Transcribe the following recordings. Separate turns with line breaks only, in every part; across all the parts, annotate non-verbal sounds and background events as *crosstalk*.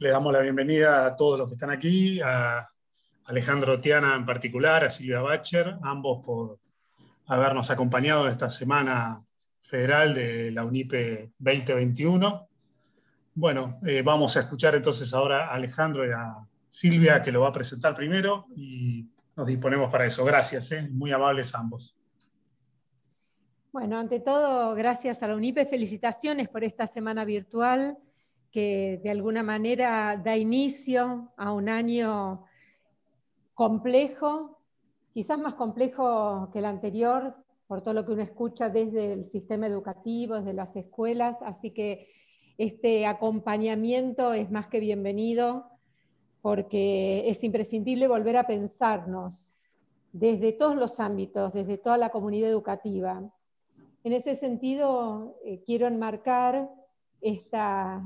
le damos la bienvenida a todos los que están aquí, a Alejandro Tiana en particular, a Silvia Bacher, ambos por habernos acompañado en esta semana federal de la UNIPE 2021. Bueno, eh, vamos a escuchar entonces ahora a Alejandro y a Silvia, que lo va a presentar primero, y nos disponemos para eso. Gracias, eh, muy amables ambos.
Bueno, ante todo, gracias a la UNIPE, felicitaciones por esta semana virtual que de alguna manera da inicio a un año complejo, quizás más complejo que el anterior, por todo lo que uno escucha desde el sistema educativo, desde las escuelas, así que este acompañamiento es más que bienvenido porque es imprescindible volver a pensarnos desde todos los ámbitos, desde toda la comunidad educativa. En ese sentido, eh, quiero enmarcar esta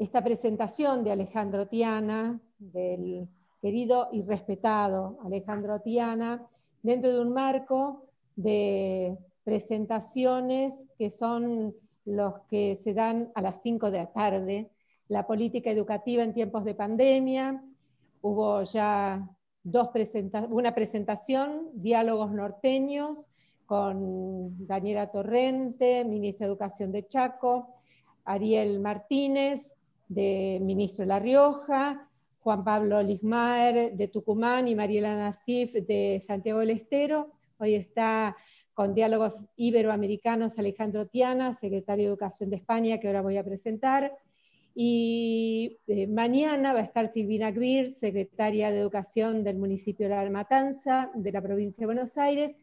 esta presentación de Alejandro Tiana, del querido y respetado Alejandro Tiana, dentro de un marco de presentaciones que son los que se dan a las 5 de la tarde, la política educativa en tiempos de pandemia, hubo ya dos una presentación, diálogos norteños, con Daniela Torrente, ministra de Educación de Chaco, Ariel Martínez, de Ministro de La Rioja, Juan Pablo Lismaer de Tucumán y Mariela Nasif de Santiago del Estero. Hoy está con Diálogos Iberoamericanos Alejandro Tiana, secretario de Educación de España, que ahora voy a presentar. Y eh, mañana va a estar Silvina Gvir secretaria de Educación del municipio de La Matanza, de la provincia de Buenos Aires.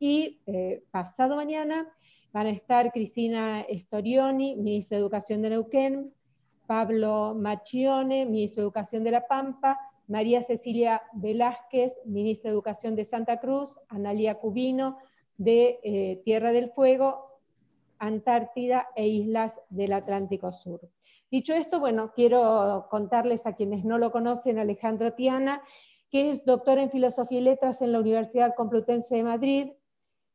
Y eh, pasado mañana van a estar Cristina Storioni, ministra de Educación de Neuquén, Pablo Machione, ministro de Educación de La Pampa, María Cecilia Velázquez, ministra de Educación de Santa Cruz, Analía Cubino, de eh, Tierra del Fuego, Antártida e Islas del Atlántico Sur. Dicho esto, bueno, quiero contarles a quienes no lo conocen, Alejandro Tiana, que es doctor en Filosofía y Letras en la Universidad Complutense de Madrid,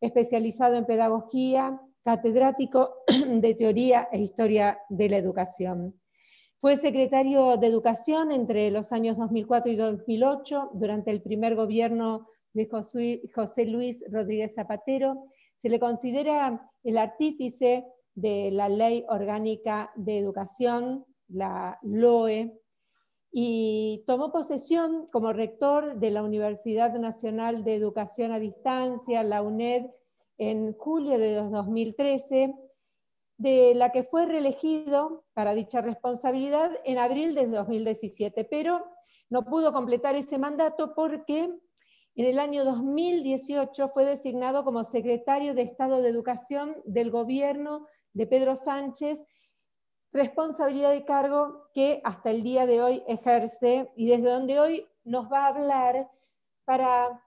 especializado en Pedagogía, catedrático *clears throat* de Teoría e Historia de la Educación. Fue secretario de Educación entre los años 2004 y 2008, durante el primer gobierno de José Luis Rodríguez Zapatero. Se le considera el artífice de la Ley Orgánica de Educación, la LOE, y tomó posesión como rector de la Universidad Nacional de Educación a Distancia, la UNED, en julio de 2013 de la que fue reelegido para dicha responsabilidad en abril de 2017, pero no pudo completar ese mandato porque en el año 2018 fue designado como secretario de Estado de Educación del gobierno de Pedro Sánchez, responsabilidad de cargo que hasta el día de hoy ejerce y desde donde hoy nos va a hablar para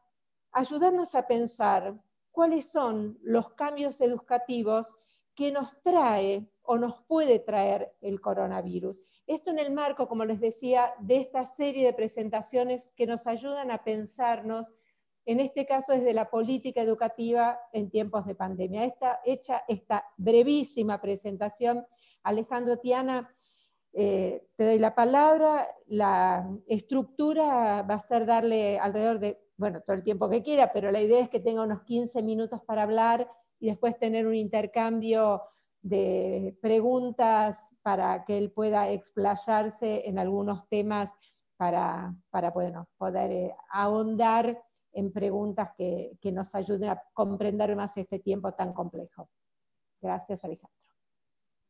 ayudarnos a pensar cuáles son los cambios educativos que nos trae o nos puede traer el coronavirus. Esto en el marco, como les decía, de esta serie de presentaciones que nos ayudan a pensarnos, en este caso desde la política educativa en tiempos de pandemia. Esta hecha esta brevísima presentación. Alejandro Tiana, eh, te doy la palabra. La estructura va a ser darle alrededor de, bueno, todo el tiempo que quiera, pero la idea es que tenga unos 15 minutos para hablar y después tener un intercambio de preguntas para que él pueda explayarse en algunos temas para, para poder eh, ahondar en preguntas que, que, nos ayuden a comprender más este tiempo tan complejo. Gracias, Alejandro.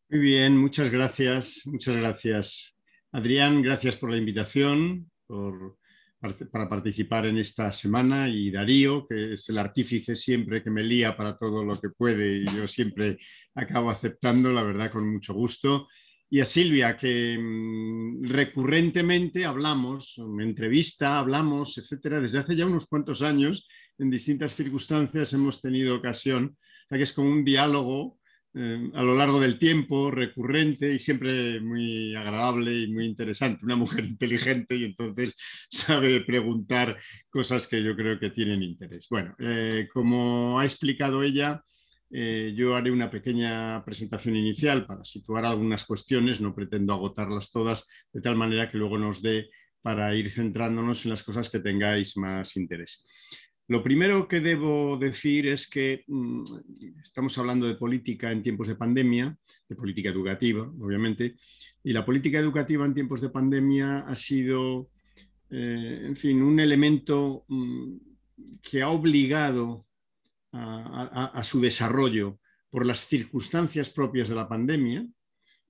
Muy bien, muchas gracias, muchas gracias. Adrián, gracias por la invitación, por para participar en esta semana y Darío, que es el artífice siempre que me lía para todo lo que puede y yo siempre acabo aceptando, la verdad, con mucho gusto. Y a Silvia, que mm, recurrentemente hablamos, en entrevista, hablamos, etcétera, desde hace ya unos cuantos años, en distintas circunstancias hemos tenido ocasión, que es como un diálogo eh, a lo largo del tiempo, recurrente y siempre muy agradable y muy interesante. Una mujer *laughs* inteligente y entonces *laughs* sabe preguntar cosas que yo creo que tienen interés. Bueno, eh, como ha explicado ella, eh, yo haré una pequeña presentación inicial para situar algunas cuestiones, no pretendo agotarlas todas, de tal manera que luego nos dé para ir centrándonos en las cosas que tengáis más interés. Lo primero que debo decir es que mm, estamos hablando de política en tiempos de pandemia, de política educativa, obviamente, y la política educativa en tiempos de pandemia ha sido, eh, en fin, un elemento mm, que ha obligado a, a su desarrollo por las circunstancias propias de la pandemia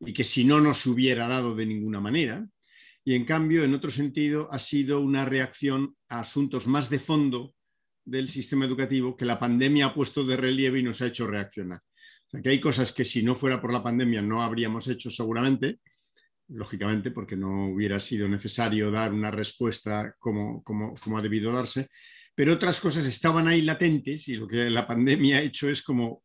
y que si no, no se hubiera dado de ninguna manera. Y en cambio, en otro sentido, ha sido una reacción a asuntos más de fondo del sistema educativo que la pandemia ha puesto de relieve y nos ha hecho reaccionar. O sea, que hay cosas que si no fuera por la pandemia no habríamos hecho seguramente, lógicamente, porque no hubiera sido necesario dar una respuesta como, como, ha debido darse, pero otras cosas estaban ahí latentes y lo que la pandemia ha hecho es como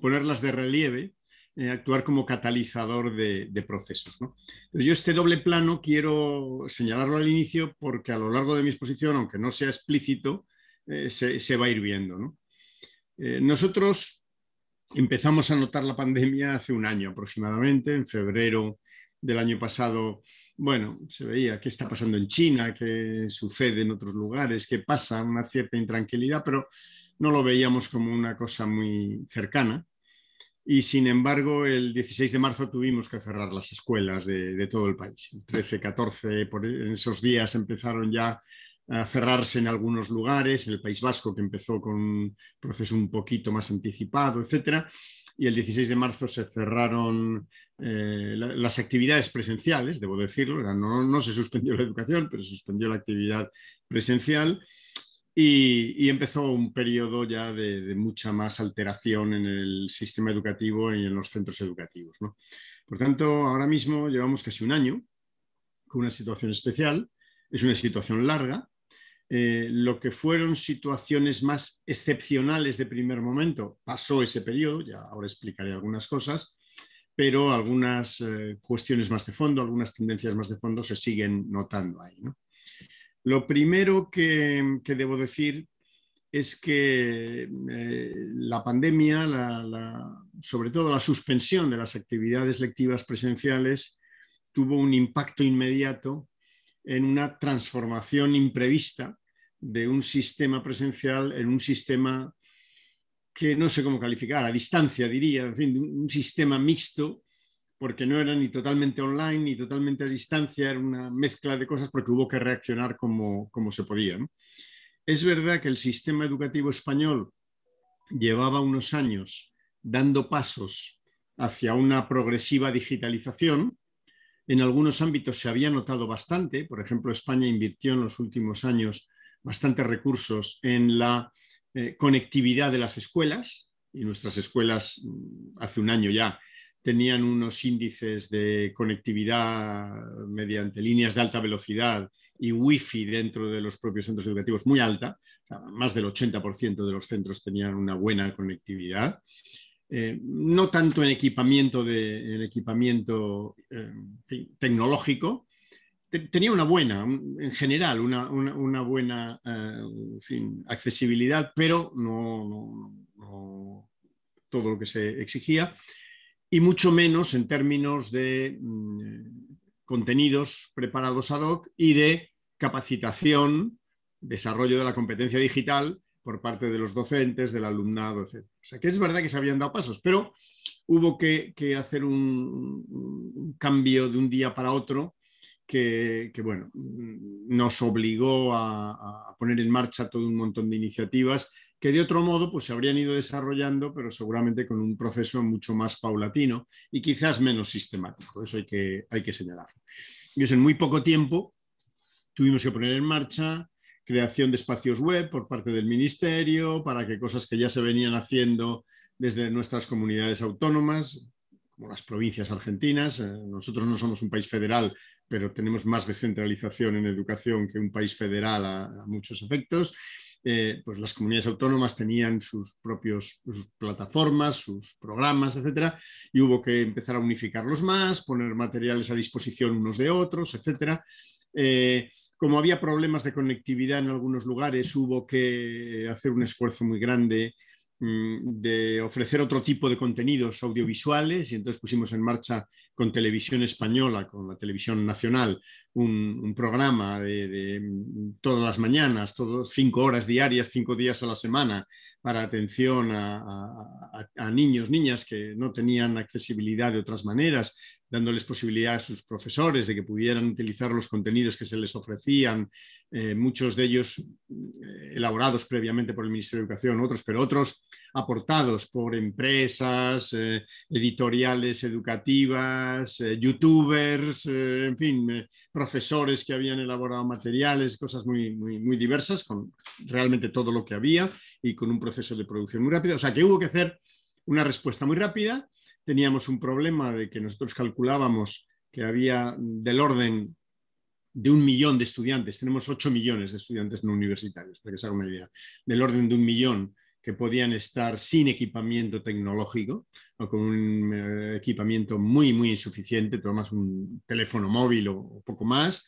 ponerlas de relieve, eh, actuar como catalizador de, procesos. Entonces, yo este doble plano quiero señalarlo al inicio porque a lo largo de mi exposición, aunque no sea explícito, eh, se, va a ir viendo. Eh, nosotros empezamos a notar la pandemia hace un año aproximadamente, en febrero del año pasado. Bueno, se veía qué está pasando en China, qué sucede en otros lugares, qué pasa, una cierta intranquilidad, pero no lo veíamos como una cosa muy cercana. Y sin embargo, el 16 de marzo tuvimos que cerrar las escuelas de, todo el país. El 13, 14, por esos días empezaron ya a cerrarse en algunos lugares, en el País Vasco, que empezó con un proceso un poquito más anticipado, etc. Y el 16 de marzo se cerraron eh, las actividades presenciales, debo decirlo, no, se suspendió la educación, pero se suspendió la actividad presencial. Y, empezó un periodo ya de, mucha más alteración en el sistema educativo y en los centros educativos. ¿no? Por tanto, ahora mismo llevamos casi un año con una situación especial, es una situación larga, eh, lo que fueron situaciones más excepcionales de primer momento. Pasó ese periodo, ya ahora explicaré algunas cosas, pero algunas eh, cuestiones más de fondo, algunas tendencias más de fondo se siguen notando ahí. Lo primero que, debo decir es que eh, la pandemia, sobre todo la suspensión de las actividades lectivas presenciales, tuvo un impacto inmediato en una transformación imprevista de un sistema presencial en un sistema que no sé cómo calificar, a distancia diría, en fin, un sistema mixto, porque no era ni totalmente online ni totalmente a distancia, era una mezcla de cosas porque hubo que reaccionar como, se podía. Es verdad que el sistema educativo español llevaba unos años dando pasos hacia una progresiva digitalización. En algunos ámbitos se había notado bastante, por ejemplo, España invirtió en los últimos años bastantes recursos en la eh, conectividad de las escuelas, y nuestras escuelas mm, hace un año ya tenían unos índices de conectividad mediante líneas de alta velocidad y wifi dentro de los propios centros educativos muy alta, más del 80% de los centros tenían una buena conectividad. Eh, no tanto en equipamiento, de, en equipamiento eh, tecnológico, tenía una buena, en general, una, buena eh, accesibilidad, pero no, todo lo que se exigía, y mucho menos en términos de mm, contenidos preparados ad hoc y de capacitación, desarrollo de la competencia digital por parte de los docentes, del alumnado, etc. O sea, que es verdad que se habían dado pasos, pero hubo que, hacer un, cambio de un día para otro que, bueno, mm, nos obligó a, poner en marcha todo un montón de iniciativas que de otro modo pues, se habrían ido desarrollando, pero seguramente con un proceso mucho más paulatino y quizás menos sistemático. Eso hay que, hay que señalar Y en muy poco tiempo tuvimos que poner en marcha creación de espacios web por parte del ministerio para que cosas que ya se venían haciendo desde nuestras comunidades autónomas, como las provincias argentinas. Eh, nosotros no somos un país federal, pero tenemos más descentralización en educación que un país federal a, muchos efectos. Eh, pues las comunidades autónomas tenían sus propias plataformas, sus programas, etcétera, y hubo que empezar a unificarlos más, poner materiales a disposición unos de otros, etcétera. Eh, como había problemas de conectividad en algunos lugares, hubo que hacer un esfuerzo muy grande Mm, de ofrecer otro tipo de contenidos audiovisuales y entonces pusimos en marcha con Televisión Española, con la Televisión Nacional, un, programa de, mm, todas las mañanas, cinco horas diarias, cinco días a la semana, para atención a niños, niñas que no tenían accesibilidad de otras maneras, dándoles posibilidad a sus profesores de que pudieran utilizar los contenidos que se les ofrecían, eh, muchos de ellos eh, elaborados previamente por el Ministerio de Educación, otros, pero otros aportados por empresas, eh, editoriales educativas, youtubers, en fin, profesores que habían elaborado materiales, cosas muy, muy, muy diversas, con realmente todo lo que había y con un proceso de producción muy rápido. O sea que hubo que hacer una respuesta muy rápida teníamos un problema de que nosotros calculábamos que había del orden de un millón de estudiantes, tenemos 8 millones de estudiantes no universitarios, para que se haga una idea, del orden de un millón que podían estar sin equipamiento tecnológico o con un eh, equipamiento muy, muy insuficiente, tomas un teléfono móvil o, poco más,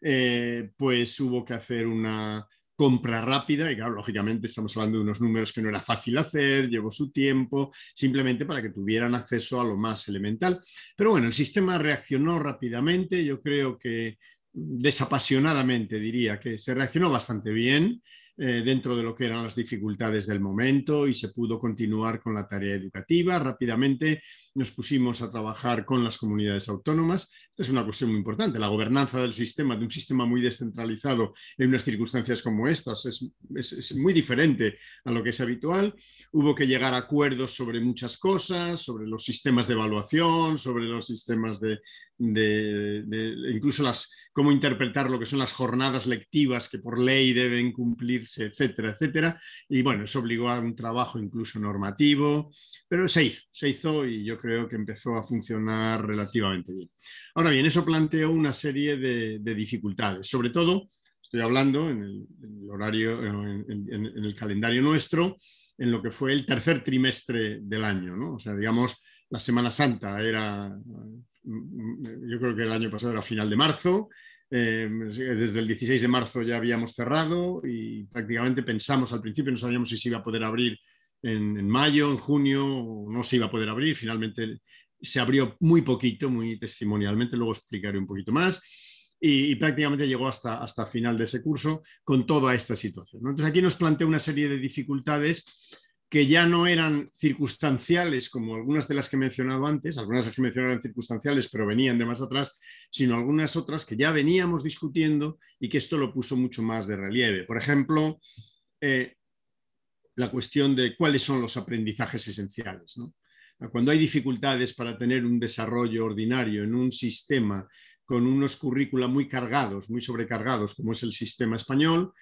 eh, pues hubo que hacer una compra rápida, y claro, lógicamente estamos hablando de unos números que no era fácil hacer, llevó su tiempo, simplemente para que tuvieran acceso a lo más elemental. Pero bueno, el sistema reaccionó rápidamente, yo creo que mm, desapasionadamente diría que se reaccionó bastante bien, eh, dentro de lo que eran las dificultades del momento y se pudo continuar con la tarea educativa. Rápidamente nos pusimos a trabajar con las comunidades autónomas. Esta es una cuestión muy importante. La gobernanza del sistema, de un sistema muy descentralizado en unas circunstancias como estas, es, es, muy diferente a lo que es habitual. Hubo que llegar a acuerdos sobre muchas cosas, sobre los sistemas de evaluación, sobre los sistemas de, de incluso las, cómo interpretar lo que son las jornadas lectivas que por ley deben cumplir etcétera, etcétera. Y bueno, eso obligó a un trabajo incluso normativo, pero se hizo, se hizo y yo creo que empezó a funcionar relativamente bien. Ahora bien, eso planteó una serie de, dificultades, sobre todo, estoy hablando en el, horario, en, el calendario nuestro, en lo que fue el tercer trimestre del año, ¿no? O sea, digamos, la Semana Santa era, mm, mm, yo creo que el año pasado era final de marzo, eh, desde el 16 de marzo ya habíamos cerrado y prácticamente pensamos al principio, no sabíamos si se iba a poder abrir en, mayo, en junio, no se iba a poder abrir. Finalmente se abrió muy poquito, muy testimonialmente, luego explicaré un poquito más. Y, prácticamente llegó hasta, hasta final de ese curso con toda esta situación. Entonces aquí nos plantea una serie de dificultades que ya no eran circunstanciales como algunas de las que he mencionado antes, algunas de las que he mencionado eran circunstanciales pero venían de más atrás, sino algunas otras que ya veníamos discutiendo y que esto lo puso mucho más de relieve. Por ejemplo, eh, la cuestión de cuáles son los aprendizajes esenciales. Cuando hay dificultades para tener un desarrollo ordinario en un sistema con unos currícula muy cargados, muy sobrecargados, como es el sistema español,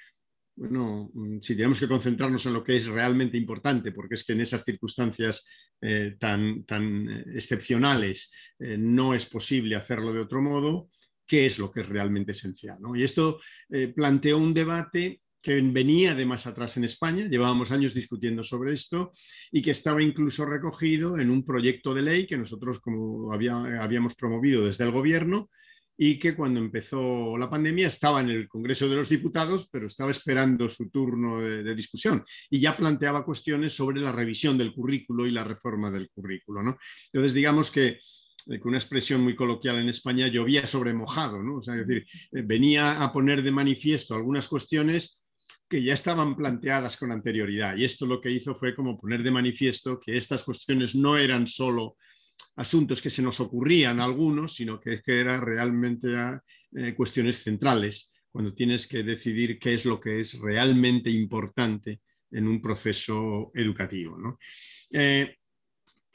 bueno, mm, si tenemos que concentrarnos en lo que es realmente importante, porque es que en esas circunstancias eh, tan, eh, excepcionales eh, no es posible hacerlo de otro modo, ¿qué es lo que es realmente esencial? Y esto planteó un debate que venía de más atrás en España, llevábamos años discutiendo sobre esto y que estaba incluso recogido en un proyecto de ley que nosotros como habíamos promovido desde el gobierno y que cuando empezó la pandemia estaba en el Congreso de los Diputados, pero estaba esperando su turno de, discusión y ya planteaba cuestiones sobre la revisión del currículo y la reforma del currículo. ¿no? Entonces, digamos que eh, con una expresión muy coloquial en España, llovía sobre mojado, ¿no? decir, eh, venía a poner de manifiesto algunas cuestiones que ya estaban planteadas con anterioridad. Y esto lo que hizo fue como poner de manifiesto que estas cuestiones no eran solo asuntos que se nos ocurrían algunos, sino que, era eran realmente eh, cuestiones centrales, cuando tienes que decidir qué es lo que es realmente importante en un proceso educativo. Eh,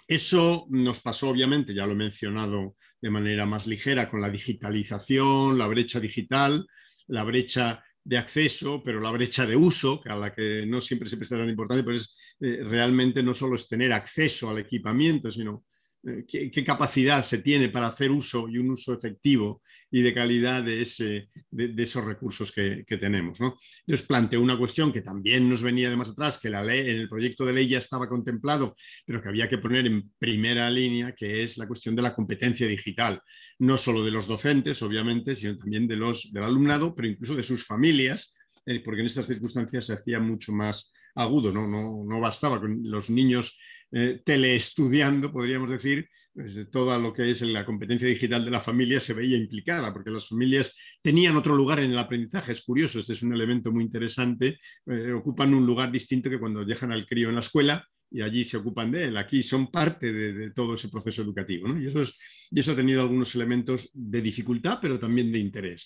eso nos pasó, obviamente, ya lo he mencionado de manera más ligera, con la digitalización, la brecha digital, la brecha de acceso, pero la brecha de uso, a la que no siempre se presta tan importancia, pues eh, realmente no solo es tener acceso al equipamiento, sino eh, qué, capacidad se tiene para hacer uso y un uso efectivo y de calidad de, ese, de, esos recursos que, tenemos. ¿no? Entonces planteo una cuestión que también nos venía de más atrás, que la ley, en el proyecto de ley ya estaba contemplado, pero que había que poner en primera línea, que es la cuestión de la competencia digital, no solo de los docentes, obviamente, sino también de los, del alumnado, pero incluso de sus familias, eh, porque en estas circunstancias se hacía mucho más agudo, no, no, no bastaba con los niños eh, teleestudiando, podríamos decir, pues, eh, toda lo que es la competencia digital de la familia se veía implicada, porque las familias tenían otro lugar en el aprendizaje. Es curioso, este es un elemento muy interesante. Eh, ocupan un lugar distinto que cuando dejan al crío en la escuela y allí se ocupan de él. Aquí son parte de, todo ese proceso educativo. Y, eso ha tenido algunos elementos de dificultad, pero también de interés.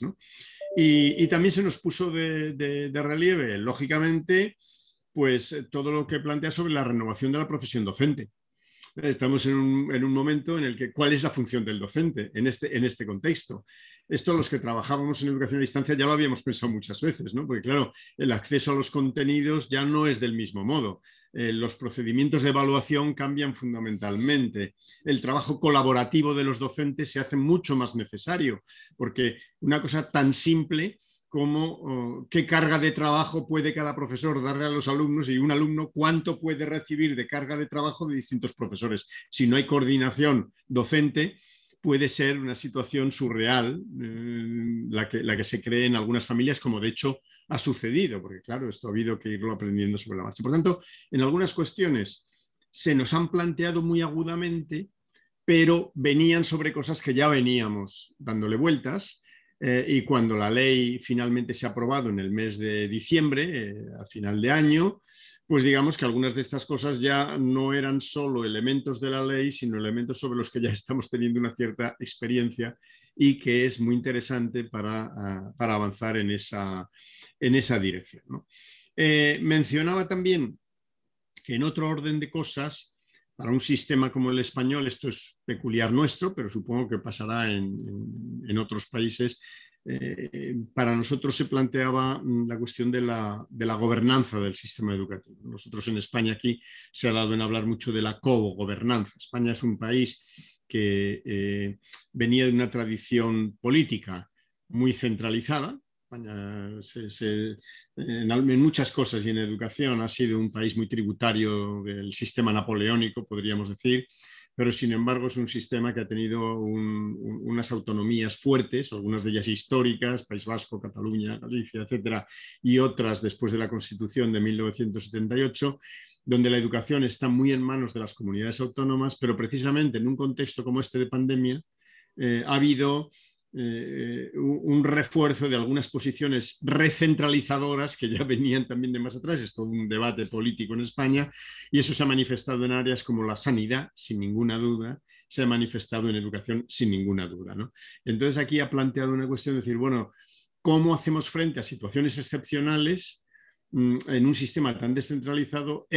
Y, también se nos puso de relieve, lógicamente, pues eh, todo lo que plantea sobre la renovación de la profesión docente. Estamos en un, momento en el que, ¿cuál es la función del docente en este, en este contexto? Esto los que trabajábamos en educación a distancia ya lo habíamos pensado muchas veces, ¿no? Porque claro, el acceso a los contenidos ya no es del mismo modo. Eh, los procedimientos de evaluación cambian fundamentalmente. El trabajo colaborativo de los docentes se hace mucho más necesario, porque una cosa tan simple qué carga de trabajo puede cada profesor darle a los alumnos y un alumno cuánto puede recibir de carga de trabajo de distintos profesores. Si no hay coordinación docente, puede ser una situación surreal eh, la, que, la, que, se cree en algunas familias, como de hecho ha sucedido, porque claro, esto ha habido que irlo aprendiendo sobre la marcha. Por tanto, en algunas cuestiones se nos han planteado muy agudamente, pero venían sobre cosas que ya veníamos dándole vueltas eh, y cuando la ley finalmente se ha aprobado en el mes de diciembre, eh, a final de año, pues digamos que algunas de estas cosas ya no eran solo elementos de la ley, sino elementos sobre los que ya *laughs* estamos teniendo una cierta experiencia y que es muy interesante para, ah, avanzar en esa, en esa dirección. Eh, mencionaba también que en otro orden de cosas, para un sistema como el español esto es peculiar nuestro, pero supongo que pasará en, otros países. Eh, para nosotros se planteaba mm, la cuestión de la, gobernanza del sistema educativo. Nosotros en España aquí se ha dado en hablar mucho de la co-gobernanza. España es un país que eh, venía de una tradición política muy centralizada, España en, muchas cosas y en educación ha sido un país muy tributario del sistema napoleónico, podríamos decir, pero sin embargo es un sistema que ha tenido unas autonomías fuertes, algunas de ellas históricas, País Vasco, Cataluña, Galicia, etcétera, y otras después de la Constitución de 1978 donde la educación está muy en manos de las comunidades autónomas, pero precisamente en un contexto como este de pandemia, eh, ha habido eh, eh, un refuerzo de algunas posiciones recentralizadoras que ya *laughs* venían también de más atrás. Es todo un debate político en España y eso se ha manifestado en áreas como la sanidad, sin ninguna duda, se ha manifestado en educación, sin ninguna duda. ¿no? Entonces aquí ha planteado una cuestión de decir, bueno, ¿cómo hacemos frente a situaciones excepcionales? Mm, en un sistema tan descentralizado,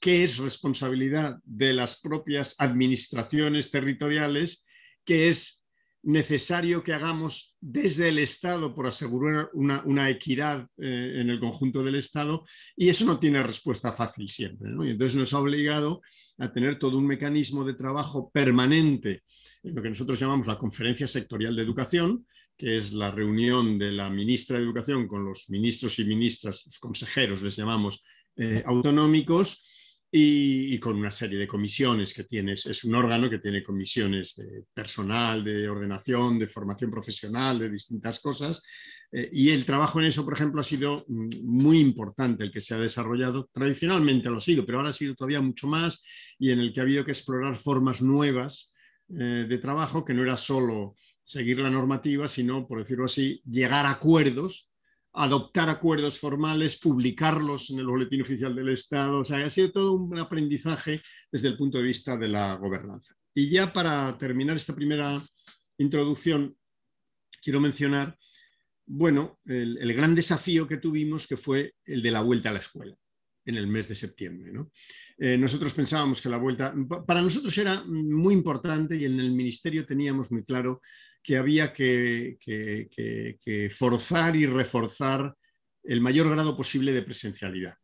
qué es responsabilidad de las propias administraciones territoriales, que es necesario que hagamos desde el Estado por asegurar una, equidad eh, en el conjunto del Estado y eso no tiene respuesta fácil siempre. Y entonces nos ha obligado a tener todo un mecanismo de trabajo permanente en lo que nosotros llamamos la Conferencia Sectorial de Educación, que es la reunión de la ministra de Educación con los ministros y ministras, los consejeros les llamamos, eh, autonómicos, y, con una serie de comisiones que tienes. Es un órgano que tiene comisiones de personal, de ordenación, de formación profesional, de distintas cosas. Eh, y el trabajo en eso, por ejemplo, ha sido mm, muy importante, el que se ha desarrollado. Tradicionalmente lo ha sido, pero ahora ha sido todavía mucho más y en el que ha habido que explorar formas nuevas eh, de trabajo que no era solo seguir la normativa, sino, por decirlo así, llegar a acuerdos adoptar acuerdos formales, publicarlos en el Boletín Oficial del Estado. O sea, ha sido todo un aprendizaje desde el punto de vista de la gobernanza. Y ya para terminar esta primera introducción, quiero mencionar, bueno, el, gran desafío que tuvimos, que fue el de la vuelta a la escuela en el mes de septiembre. Eh, nosotros pensábamos que la vuelta, para nosotros era muy importante y en el ministerio teníamos muy claro que había que, forzar y reforzar el mayor grado posible de presencialidad.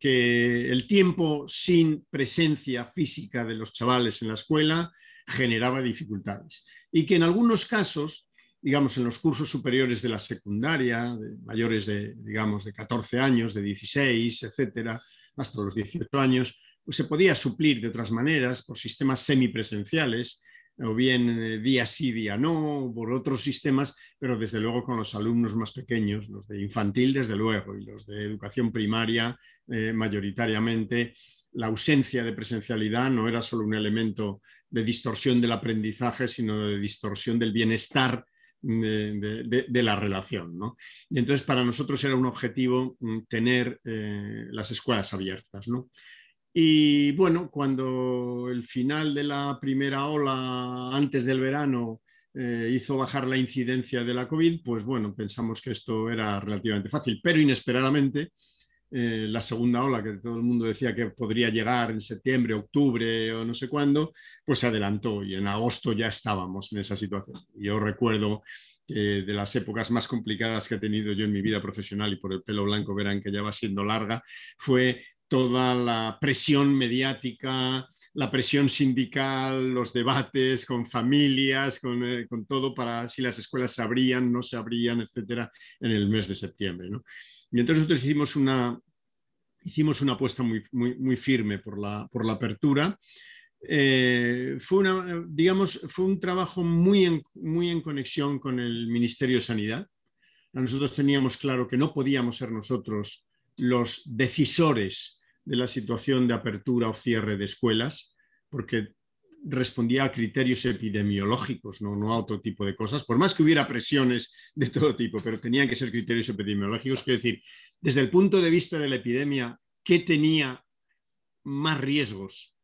Que el tiempo sin presencia física de los chavales en la escuela generaba dificultades. Y que en algunos casos, digamos, en los cursos superiores de la secundaria, mayores de, digamos, de 14 años, de 16, etcétera, hasta los 18 años, pues se podía suplir de otras maneras por sistemas semipresenciales, o bien eh, día sí, día no, por otros sistemas, pero desde luego con los alumnos más pequeños, los de infantil desde luego y los de educación primaria eh, mayoritariamente, la ausencia de presencialidad no era solo un elemento de distorsión del aprendizaje, sino de distorsión del bienestar mm, de, la relación. ¿no? Y entonces para nosotros era un objetivo mm, tener eh, las escuelas abiertas. ¿no? Y bueno, cuando el final de la primera ola, antes del verano, eh, hizo bajar la incidencia de la COVID, pues bueno, pensamos que esto era relativamente fácil, pero inesperadamente eh, la segunda ola, que todo el mundo decía que podría llegar en septiembre, octubre o no sé cuándo, pues se adelantó y en agosto ya estábamos en esa situación. Yo recuerdo que de las épocas más complicadas que he tenido yo en mi vida profesional y por el pelo blanco verán que ya va siendo larga, fue toda la presión mediática, la presión sindical, los debates con familias, eh, con, todo para si las escuelas se abrían, no se abrían, etcétera, en el mes de septiembre. ¿no? Y entonces nosotros hicimos una, hicimos una apuesta muy, muy, firme por la, por la apertura. Eh, fue, una, digamos, fue un trabajo muy muy en conexión con el Ministerio de Sanidad. Nosotros teníamos claro que no podíamos ser nosotros los decisores de la situación de apertura o cierre de escuelas, porque respondía a criterios epidemiológicos, ¿no? a otro tipo de cosas, por más que hubiera presiones de todo tipo, pero tenían que ser criterios epidemiológicos. Es decir, desde el punto de vista de la epidemia, ¿qué tenía más riesgos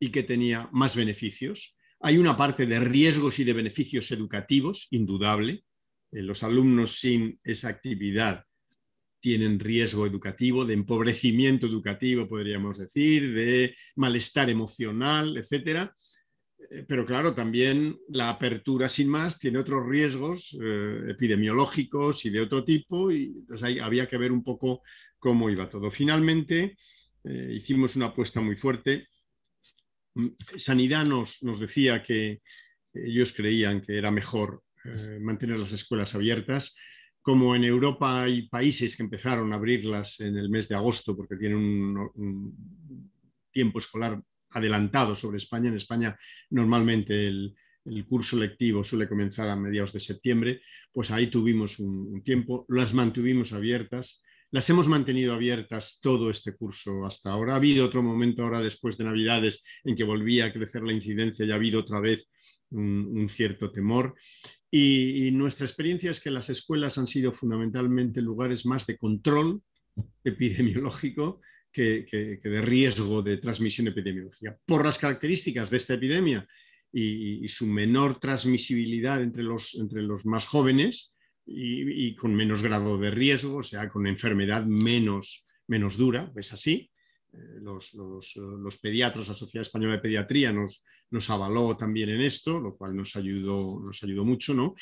y qué tenía más beneficios? Hay una parte de riesgos y de beneficios educativos, indudable. los alumnos sin esa actividad tienen riesgo educativo, de empobrecimiento educativo, podríamos decir, de malestar emocional, etc. Eh, pero claro, también la apertura sin más tiene otros riesgos eh, epidemiológicos y de otro tipo, y había que ver un poco cómo iba todo. Finalmente, eh, hicimos una apuesta muy fuerte. Mm, Sanidad nos, decía que ellos creían que era mejor mantener las escuelas abiertas como en Europa hay países que empezaron a abrirlas en el mes de agosto porque tienen un, tiempo escolar adelantado sobre España. En España normalmente el, curso lectivo suele comenzar a mediados de septiembre, pues ahí tuvimos un, tiempo, las mantuvimos abiertas. Las hemos mantenido abiertas todo este curso hasta ahora. Ha habido otro momento ahora después de Navidades en que volvía a crecer la incidencia y ha habido otra vez un cierto temor. Y, nuestra experiencia es que las escuelas han sido fundamentalmente lugares más de control epidemiológico que, de riesgo de transmisión epidemiológica. Por las características de esta epidemia y, su menor transmisibilidad entre los, entre los más jóvenes y, con menos grado de riesgo, o sea, con enfermedad menos, menos dura, es así, eh, los, eh, los, pediatras, la Sociedad Española de Pediatría nos, nos avaló también en esto, lo cual nos ayudó, nos ayudó mucho, ¿no?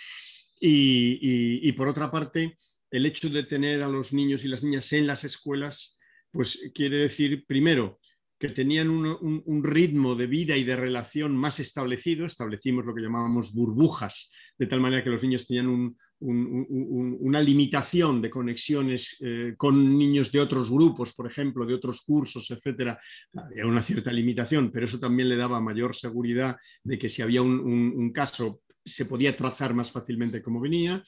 Y, por otra parte, el hecho de tener a los niños y las niñas en las escuelas, pues quiere decir, primero, que tenían un, un ritmo de vida y de relación más establecido, establecimos lo que llamábamos burbujas, de tal manera que los niños tenían un, una limitación de conexiones eh, con niños de otros grupos, por ejemplo, de otros cursos, etcétera, había una cierta limitación, pero eso también le daba mayor seguridad de que si había un, caso se podía trazar más fácilmente cómo venía.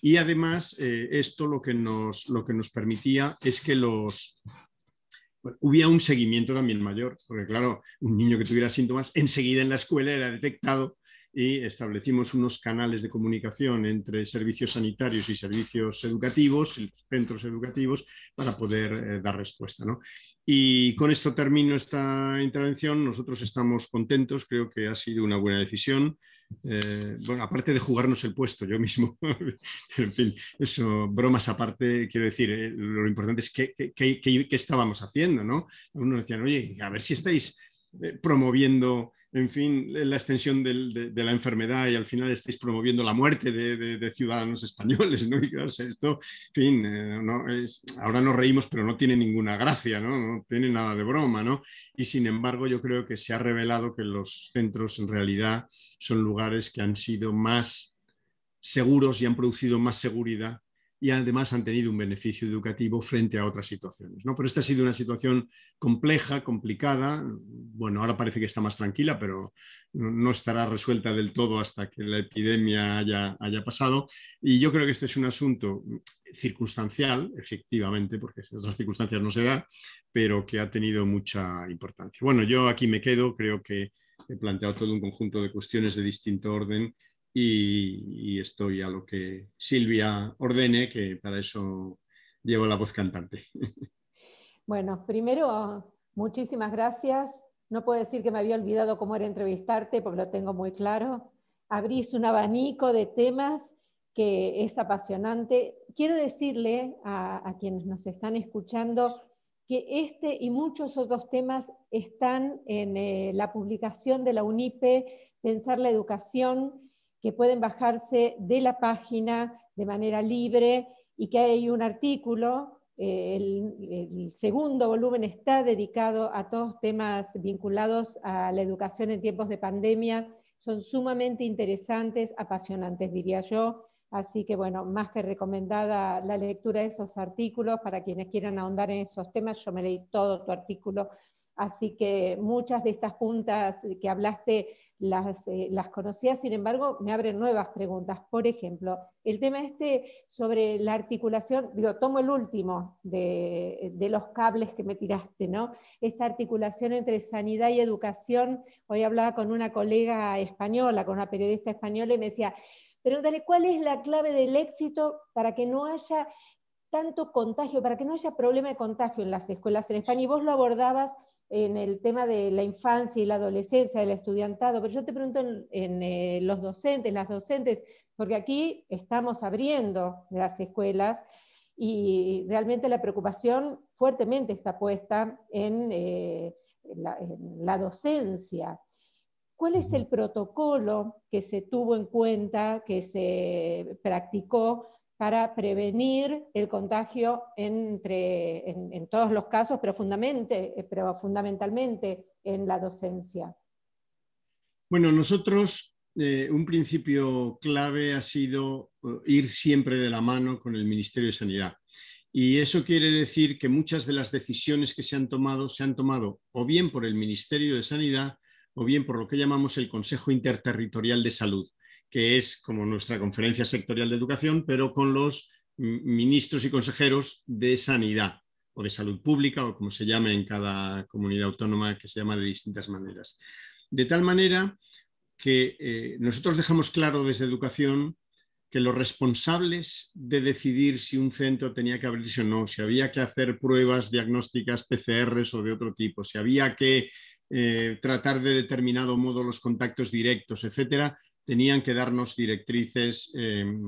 Y además, eh, esto lo que, nos, lo que nos permitía es que los, hubiera un seguimiento también mayor, porque claro, un niño que tuviera síntomas enseguida en la escuela era detectado y establecimos unos canales de comunicación entre servicios sanitarios y servicios educativos, centros educativos, para poder eh, dar respuesta. ¿no? Y con esto termino esta intervención. Nosotros estamos contentos, creo que ha sido una buena decisión. Eh, bueno, aparte de jugarnos el puesto yo mismo, *laughs* en fin, eso, bromas aparte, quiero decir, eh, lo importante es qué, qué, qué, qué estábamos haciendo, ¿no? Algunos decían, oye, a ver si estáis promoviendo en fin, la extensión de, la enfermedad y al final estáis promoviendo la muerte de, ciudadanos españoles, ¿no? *laughs* Y esto, en fin, eh, no, es, ahora nos reímos, pero no tiene ninguna gracia, ¿no? No tiene nada de broma, ¿no? Y sin embargo, yo creo que se ha revelado que los centros en realidad son lugares que han sido más seguros y han producido más seguridad y además han tenido un beneficio educativo frente a otras situaciones. ¿no? Pero esta ha sido una situación compleja, complicada. Bueno, ahora parece que está más tranquila, pero no estará resuelta del todo hasta que la epidemia haya, haya pasado. Y yo creo que este es un asunto circunstancial, efectivamente, porque en otras circunstancias no se da, pero que ha tenido mucha importancia. Bueno, yo aquí me quedo, creo que he planteado todo un conjunto de cuestiones de distinto orden y, estoy a lo que Silvia ordene, que para eso llevo la voz cantante. *laughs*
Bueno, primero, muchísimas gracias. No puedo decir que me había olvidado cómo era entrevistarte, porque lo tengo muy claro. Abrís un abanico de temas que es apasionante. Quiero decirle a, quienes nos están escuchando que este y muchos otros temas están en eh, la publicación de la UNIPE, Pensar la Educación, que pueden bajarse de la página de manera libre y que hay un artículo, eh, el, el, segundo volumen está dedicado a todos temas vinculados a la educación en tiempos de pandemia. Son sumamente interesantes, apasionantes, diría yo. Así que, bueno, más que recomendada la lectura de esos artículos para quienes quieran ahondar en esos temas. Yo me leí todo tu artículo Así que muchas de estas puntas que hablaste las, eh, conocía, sin embargo, me abren nuevas preguntas. Por ejemplo, el tema este sobre la articulación, digo, tomo el último de, los cables que me tiraste, ¿no? Esta articulación entre sanidad y educación. Hoy hablaba con una colega española, con una periodista española, y me decía, pregúntale cuál es la clave del éxito para que no haya tanto contagio, para que no haya problema de contagio en las escuelas en España. Y vos lo abordabas en el tema de la infancia y la adolescencia, del estudiantado, pero yo te pregunto en, eh, los docentes, las docentes, porque aquí estamos abriendo las escuelas y realmente la preocupación fuertemente está puesta en eh, la, docencia. ¿Cuál es el protocolo que se tuvo en cuenta, que se practicó para prevenir el contagio entre, en, todos los casos, pero, eh, pero fundamentalmente en la docencia?
Bueno, nosotros eh, un principio clave ha sido eh, ir siempre de la mano con el Ministerio de Sanidad. Y eso quiere decir que muchas de las decisiones que se han tomado se han tomado o bien por el Ministerio de Sanidad o bien por lo que llamamos el Consejo Interterritorial de Salud que es como nuestra conferencia sectorial de educación, pero con los ministros y consejeros de sanidad o de salud pública o como se llame en cada comunidad autónoma que se llama de distintas maneras. De tal manera que eh, nosotros dejamos claro desde educación que los responsables de decidir si un centro tenía que abrirse o no, si había que hacer pruebas diagnósticas, PCRs o de otro tipo, si había que eh, tratar de determinado modo los contactos directos, etcétera, tenían que darnos directrices em,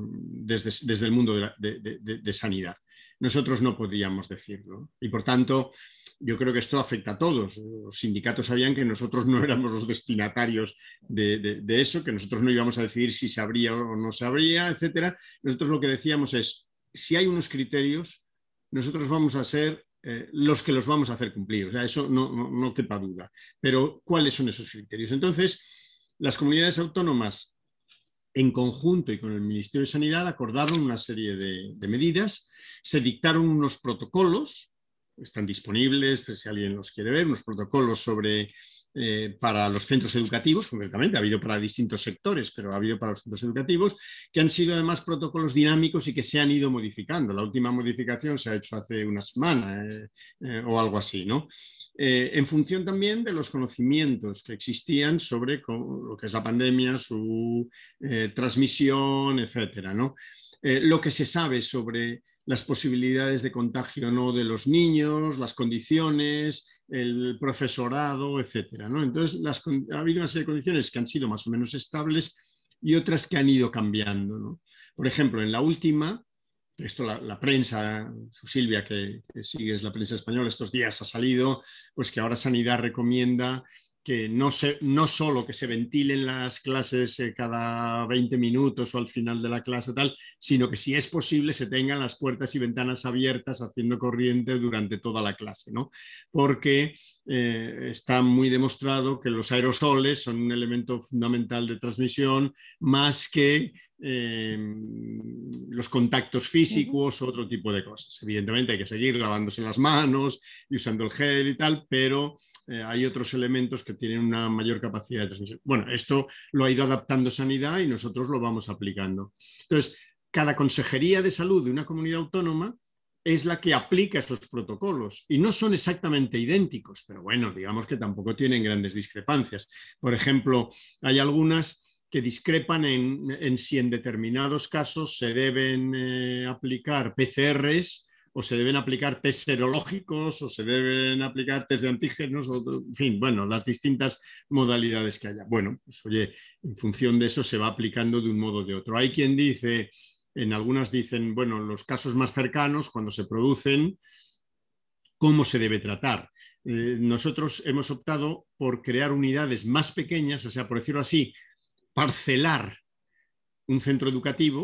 desde, el mundo de, sanidad. Nosotros no podíamos decirlo. Y por tanto, yo creo que esto afecta a todos. Los sindicatos sabían que nosotros no éramos los destinatarios de, eso, que nosotros no íbamos a decidir si se abría o no se abría, etc. Nosotros lo que decíamos es, si hay unos criterios, nosotros vamos a ser eh, los que los vamos a hacer cumplir. O sea, eso no, no, no quepa duda. Pero, ¿cuáles son esos criterios? Entonces, las comunidades autónomas, en conjunto y con el Ministerio de Sanidad, acordaron una serie de, medidas, se dictaron unos protocolos, están disponibles, pues, si alguien los quiere ver, unos protocolos sobre eh, para los centros educativos, concretamente, ha habido para distintos sectores, pero ha habido para los centros educativos, que han sido además protocolos dinámicos y que se han ido modificando. La última modificación se ha hecho hace una semana eh, eh, o algo así, ¿no? en función también de los conocimientos que existían sobre lo que es la pandemia, su transmisión, etcétera, ¿no? lo que se sabe sobre las posibilidades de contagio o no de los niños, las condiciones, el profesorado, etcétera. ¿no? Entonces, las, ha habido una serie de condiciones que han sido más o menos estables y otras que han ido cambiando. Por ejemplo, en la última, esto la, prensa, Silvia, que, que, sigues la prensa española estos días, ha salido, pues que ahora Sanidad recomienda que no, no solo que se ventilen las clases eh, cada 20 minutos o al final de la clase tal, sino que si es posible se tengan las puertas y ventanas abiertas haciendo corriente durante toda la clase, ¿no? Porque eh, está muy demostrado que los aerosoles son un elemento fundamental de transmisión más que eh, los contactos físicos, otro tipo de cosas. Evidentemente hay que seguir lavándose las manos y usando el gel y tal, pero eh, hay otros elementos que tienen una mayor capacidad de transmisión. Bueno, esto lo ha ido adaptando sanidad y nosotros lo vamos aplicando. Entonces, cada consejería de salud de una comunidad autónoma es la que aplica esos protocolos y no son exactamente idénticos, pero bueno, digamos que tampoco tienen grandes discrepancias. Por ejemplo, hay algunas que discrepan en, si en determinados casos se deben eh, aplicar PCRs o se deben aplicar test serológicos o se deben aplicar test de antígenos, o, en fin, bueno, las distintas modalidades que haya. Bueno, pues oye, en función de eso se va aplicando de un modo o de otro. Hay quien dice, en algunas dicen, bueno, los casos más cercanos, cuando se producen, ¿cómo se debe tratar? Eh, nosotros hemos optado por crear unidades más pequeñas, o sea, por decirlo así, parcelar un centro educativo,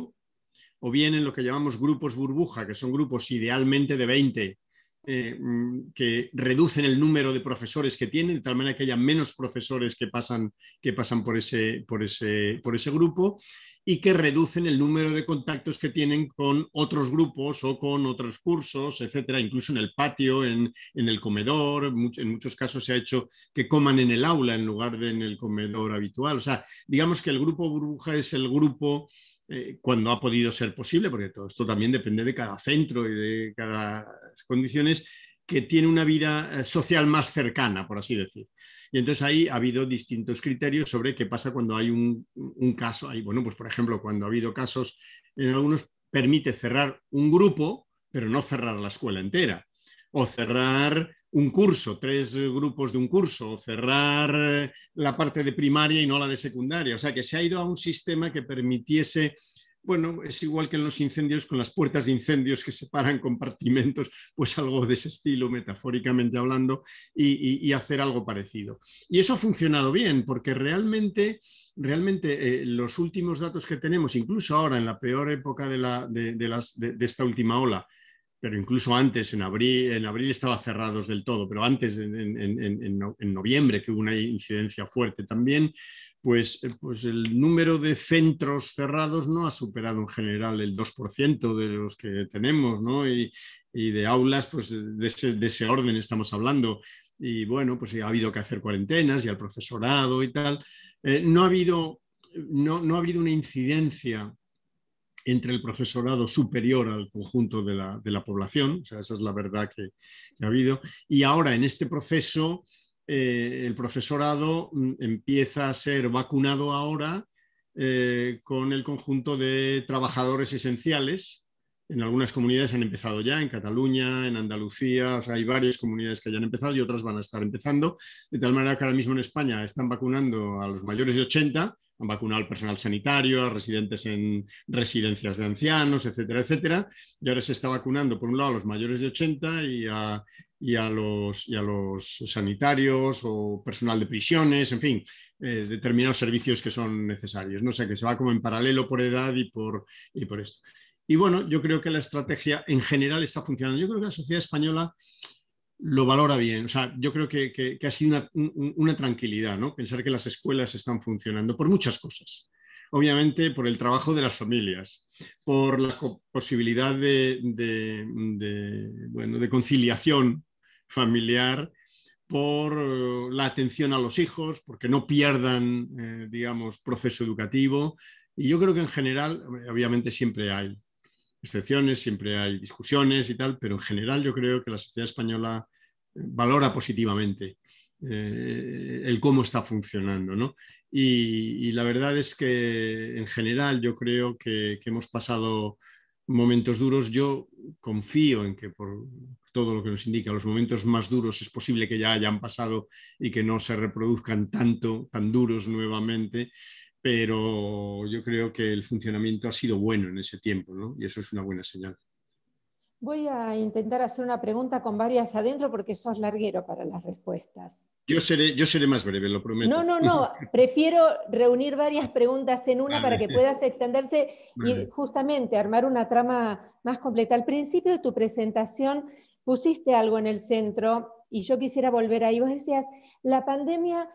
o bien en lo que llamamos grupos burbuja, que son grupos idealmente de 20 eh, mm, que reducen el número de profesores que tienen, de tal manera que haya menos profesores que pasan, que pasan por, ese, por, ese, por ese grupo y que reducen el número de contactos que tienen con otros grupos o con otros cursos, etcétera, incluso en el patio, en, en el comedor. En muchos casos se ha hecho que coman en el aula en lugar de en el comedor habitual. O sea, digamos que el grupo burbuja es el grupo eh, cuando ha podido ser posible, porque todo esto también depende de cada centro y de cada condiciones, que tiene una vida eh, social más cercana, por así decir. Y entonces ahí ha habido distintos criterios sobre qué pasa cuando hay un, caso. Ahí, bueno, pues por ejemplo, cuando ha habido casos en algunos permite cerrar un grupo, pero no cerrar la escuela entera, o cerrar un curso, tres eh, grupos de un curso, cerrar eh, la parte de primaria y no la de secundaria. O sea, que se ha ido a un sistema que permitiese, bueno, es igual que en los incendios, con las puertas de incendios que separan *laughs* compartimentos, pues algo de ese estilo, metafóricamente hablando, y, hacer algo parecido. Y eso ha funcionado bien, porque realmente, realmente eh, los últimos datos que tenemos, incluso ahora en la peor época de esta última ola, pero incluso antes, en abril, en abril estaba cerrados del todo, pero antes, en, noviembre, que hubo una incidencia fuerte también, pues, pues, el número de centros cerrados no ha superado en general el 2% de los que tenemos, ¿no? Y, de aulas, pues de ese, orden estamos hablando. Y bueno, pues ha habido que hacer cuarentenas y al profesorado y tal. Eh, no, ha habido, no, no ha habido una incidencia entre el profesorado superior al conjunto de la, población, sea, esa es la verdad que, ha habido, y ahora en este proceso eh, el profesorado mm, empieza a ser vacunado ahora eh, con el conjunto de trabajadores esenciales en algunas comunidades han empezado ya, en Cataluña, en Andalucía, o sea, hay varias comunidades que ya han empezado y otras van a estar empezando, de tal manera que ahora mismo en España están vacunando a los mayores de 80, han vacunado al personal sanitario, a residentes en residencias de ancianos, etcétera, etcétera, y ahora se está vacunando por un lado a los mayores de 80 y a, los, sanitarios o personal de prisiones, en fin, eh, determinados servicios que son necesarios, no sé, que se va como en paralelo por edad y por esto. Y bueno, yo creo que la estrategia en general está funcionando. Yo creo que la sociedad española lo valora bien. O sea, yo creo que, ha sido una, tranquilidad, ¿no? Pensar que las escuelas están funcionando por muchas cosas. Obviamente por el trabajo de las familias, por la posibilidad de, bueno, de conciliación familiar, por eh, la atención a los hijos, porque no pierdan, eh, digamos, proceso educativo. Y yo creo que en general, obviamente siempre hay excepciones, siempre hay discusiones y tal, pero en general yo creo que la sociedad española eh, valora positivamente eh, el cómo está funcionando. Y, la verdad es que en general yo creo que, que, hemos pasado momentos duros. Yo confío en que por todo lo que nos indica, los momentos más duros es posible que ya hayan pasado y que no se reproduzcan tanto, tan duros nuevamente pero yo creo que el funcionamiento ha sido bueno en ese tiempo, ¿no? Y eso es una buena señal.
Voy a intentar hacer una pregunta con varias adentro porque sos larguero para las
respuestas. Yo seré, yo seré más breve, lo prometo. No, no, no. *laughs*
Prefiero reunir varias preguntas en una para que puedas extenderse y justamente armar una trama más completa. Al principio de tu presentación pusiste algo en el centro y yo quisiera volver ahí. Vos decías, la pandemia